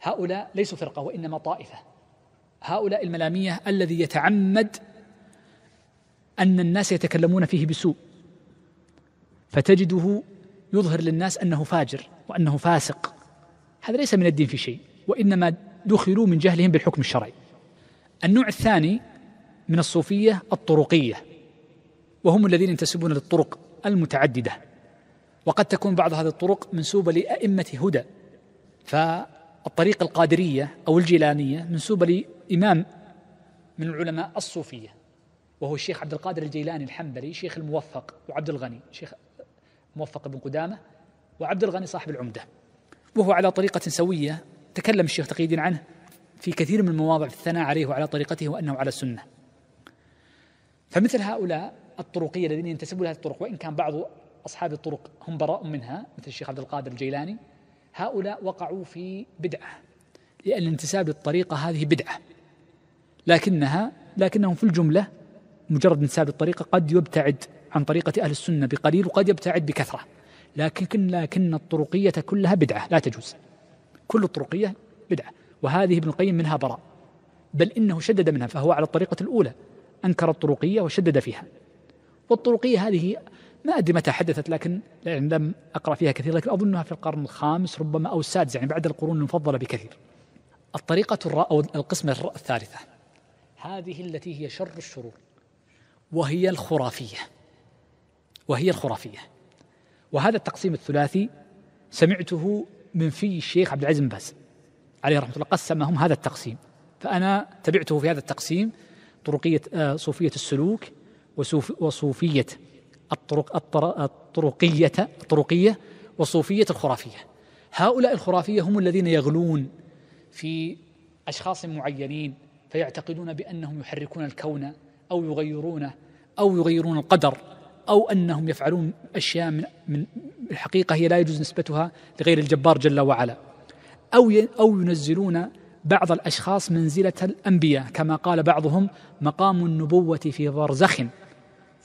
Speaker 2: هؤلاء ليسوا فرقة وإنما طائفة هؤلاء الملامية الذي يتعمد أن الناس يتكلمون فيه بسوء فتجده يظهر للناس أنه فاجر وأنه فاسق هذا ليس من الدين في شيء وإنما دخلوا من جهلهم بالحكم الشرعي النوع الثاني من الصوفية الطرقية وهم الذين ينتسبون للطرق المتعددة وقد تكون بعض هذه الطرق منسوبة لأئمة هدى ف الطريقة القادرية أو الجيلانية منسوبة لإمام من العلماء الصوفية وهو الشيخ عبد القادر الجيلاني الحنبلي شيخ الموفق وعبد الغني شيخ موفق بن قدامة وعبد الغني صاحب العمدة وهو على طريقة سوية تكلم الشيخ تقي عنه في كثير من المواضع في الثناء عليه وعلى طريقته وأنه على سنة فمثل هؤلاء الطرقية الذين ينتسبون لهذه الطرق وإن كان بعض أصحاب الطرق هم براء منها مثل الشيخ عبد القادر الجيلاني هؤلاء وقعوا في بدعة لأن الانتساب للطريقة هذه بدعة لكنها لكنهم في الجملة مجرد انتساب الطريقة قد يبتعد عن طريقة أهل السنة بقليل وقد يبتعد بكثرة لكن لكن الطرقية كلها بدعة لا تجوز كل الطرقية بدعة وهذه ابن القيم منها براء بل إنه شدد منها فهو على الطريقة الأولى أنكر الطرقية وشدد فيها والطرقية هذه ما أدري متى حدثت لكن يعني لم أقرأ فيها كثير لكن أظنها في القرن الخامس ربما أو السادس يعني بعد القرون المفضلة بكثير الطريقة الر... أو القسمة الثالثة هذه التي هي شر الشرور وهي الخرافية وهي الخرافية وهذا التقسيم الثلاثي سمعته من في الشيخ عبد العزيز بن باز عليه رحمة الله قسمهم هذا التقسيم فأنا تبعته في هذا التقسيم طرقية آه، صوفية السلوك وصوفية الطرق الطرقية الطرقية وصوفية الخرافية هؤلاء الخرافية هم الذين يغلون في أشخاص معينين فيعتقدون بأنهم يحركون الكون أو يغيرونه أو يغيرون القدر أو أنهم يفعلون أشياء من, من الحقيقة هي لا يجوز نسبتها لغير الجبار جل وعلا أو أو ينزلون بعض الأشخاص منزلة الأنبياء كما قال بعضهم مقام النبوة في برزخ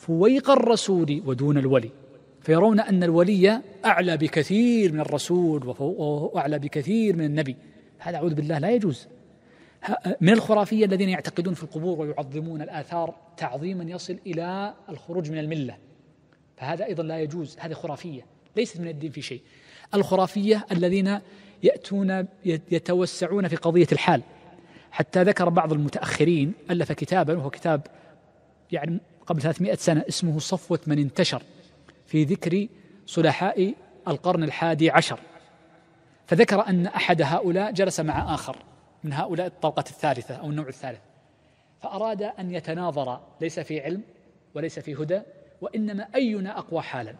Speaker 2: فويق الرسول ودون الولي فيرون أن الولي أعلى بكثير من الرسول وأعلى بكثير من النبي هذا أعوذ بالله لا يجوز من الخرافية الذين يعتقدون في القبور ويعظمون الآثار تعظيما يصل إلى الخروج من الملة فهذا أيضا لا يجوز هذه خرافية ليست من الدين في شيء الخرافية الذين يأتون يتوسعون في قضية الحال حتى ذكر بعض المتأخرين ألف كتابا وهو كتاب يعني قبل 300 سنة اسمه صفوة من انتشر في ذكر صلحاء القرن الحادي عشر فذكر أن أحد هؤلاء جلس مع آخر من هؤلاء الطبقة الثالثة أو النوع الثالث فأراد أن يتناظر ليس في علم وليس في هدى وإنما أينا أقوى حالا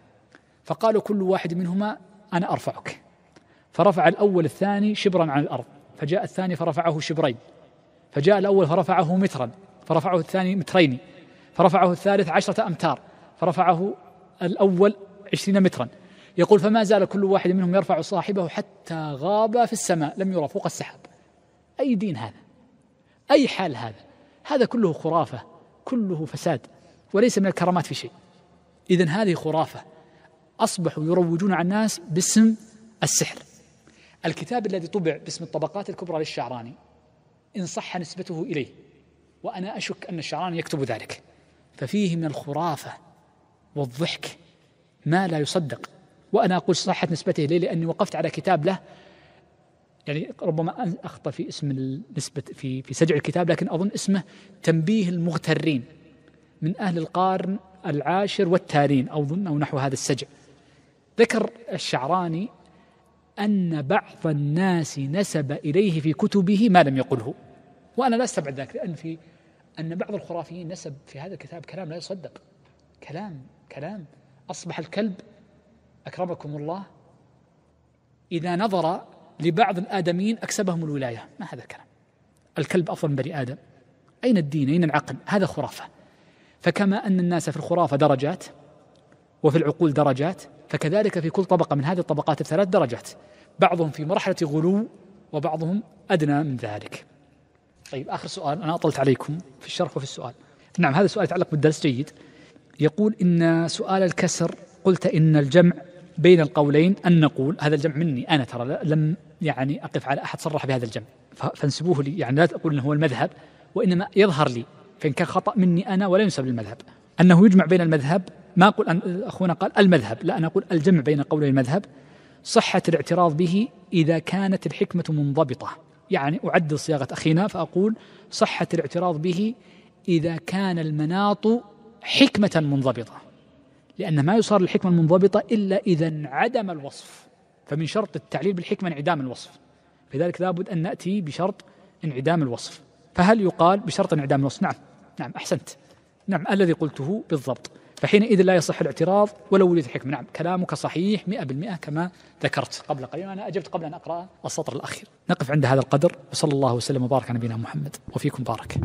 Speaker 2: فقالوا كل واحد منهما أنا أرفعك فرفع الأول الثاني شبرا عن الأرض فجاء الثاني فرفعه شبرين فجاء الأول فرفعه مترا فرفعه الثاني مترين فرفعه الثالث عشرة أمتار فرفعه الأول عشرين مترا يقول فما زال كل واحد منهم يرفع صاحبه حتى غاب في السماء لم يرى فوق السحاب أي دين هذا أي حال هذا هذا كله خرافة كله فساد وليس من الكرامات في شيء إذا هذه خرافة أصبحوا يروجون على الناس باسم السحر الكتاب الذي طبع باسم الطبقات الكبرى للشعراني إن صح نسبته إليه وأنا أشك أن الشعراني يكتب ذلك ففيه من الخرافة والضحك ما لا يصدق وأنا أقول صحة نسبته إليه لأني وقفت على كتاب له يعني ربما أخطأ في اسم النسبة في في سجع الكتاب لكن أظن اسمه تنبيه المغترين من أهل القرن العاشر والتارين أظن أو نحو هذا السجع ذكر الشعراني أن بعض الناس نسب إليه في كتبه ما لم يقله وأنا لا أستبعد ذلك لأن في أن بعض الخرافيين نسب في هذا الكتاب كلام لا يصدق كلام كلام أصبح الكلب أكرمكم الله إذا نظر لبعض الآدميين أكسبهم الولاية ما هذا الكلام الكلب أفضل من بني آدم أين الدين أين العقل هذا خرافة فكما أن الناس في الخرافة درجات وفي العقول درجات فكذلك في كل طبقة من هذه الطبقات الثلاث درجات بعضهم في مرحلة غلو وبعضهم أدنى من ذلك طيب آخر سؤال أنا أطلت عليكم في الشرح وفي السؤال نعم هذا السؤال يتعلق بالدرس جيد يقول إن سؤال الكسر قلت إن الجمع بين القولين أن نقول هذا الجمع مني أنا ترى لم يعني أقف على أحد صرح بهذا الجمع فانسبوه لي يعني لا تقول أنه هو المذهب وإنما يظهر لي فإن كان خطأ مني أنا ولا ينسب للمذهب أنه يجمع بين المذهب ما أقول أن أخونا قال المذهب لا أنا أقول الجمع بين قولي المذهب صحة الاعتراض به إذا كانت الحكمة منضبطة يعني أعدل صياغة أخينا فأقول صحة الاعتراض به إذا كان المناط حكمة منضبطة لأن ما يصار للحكمة المنضبطة إلا إذا انعدم الوصف فمن شرط التعليل بالحكمة انعدام الوصف لذلك لابد أن نأتي بشرط انعدام الوصف فهل يقال بشرط انعدام الوصف نعم نعم أحسنت نعم الذي قلته بالضبط فحينئذ لا يصح الاعتراض ولو وجد الحكم نعم كلامك صحيح مئة بالمئة كما ذكرت قبل قليل أنا أجبت قبل أن أقرأ السطر الأخير نقف عند هذا القدر وصلى الله وسلم وبارك على نبينا محمد وفيكم بارك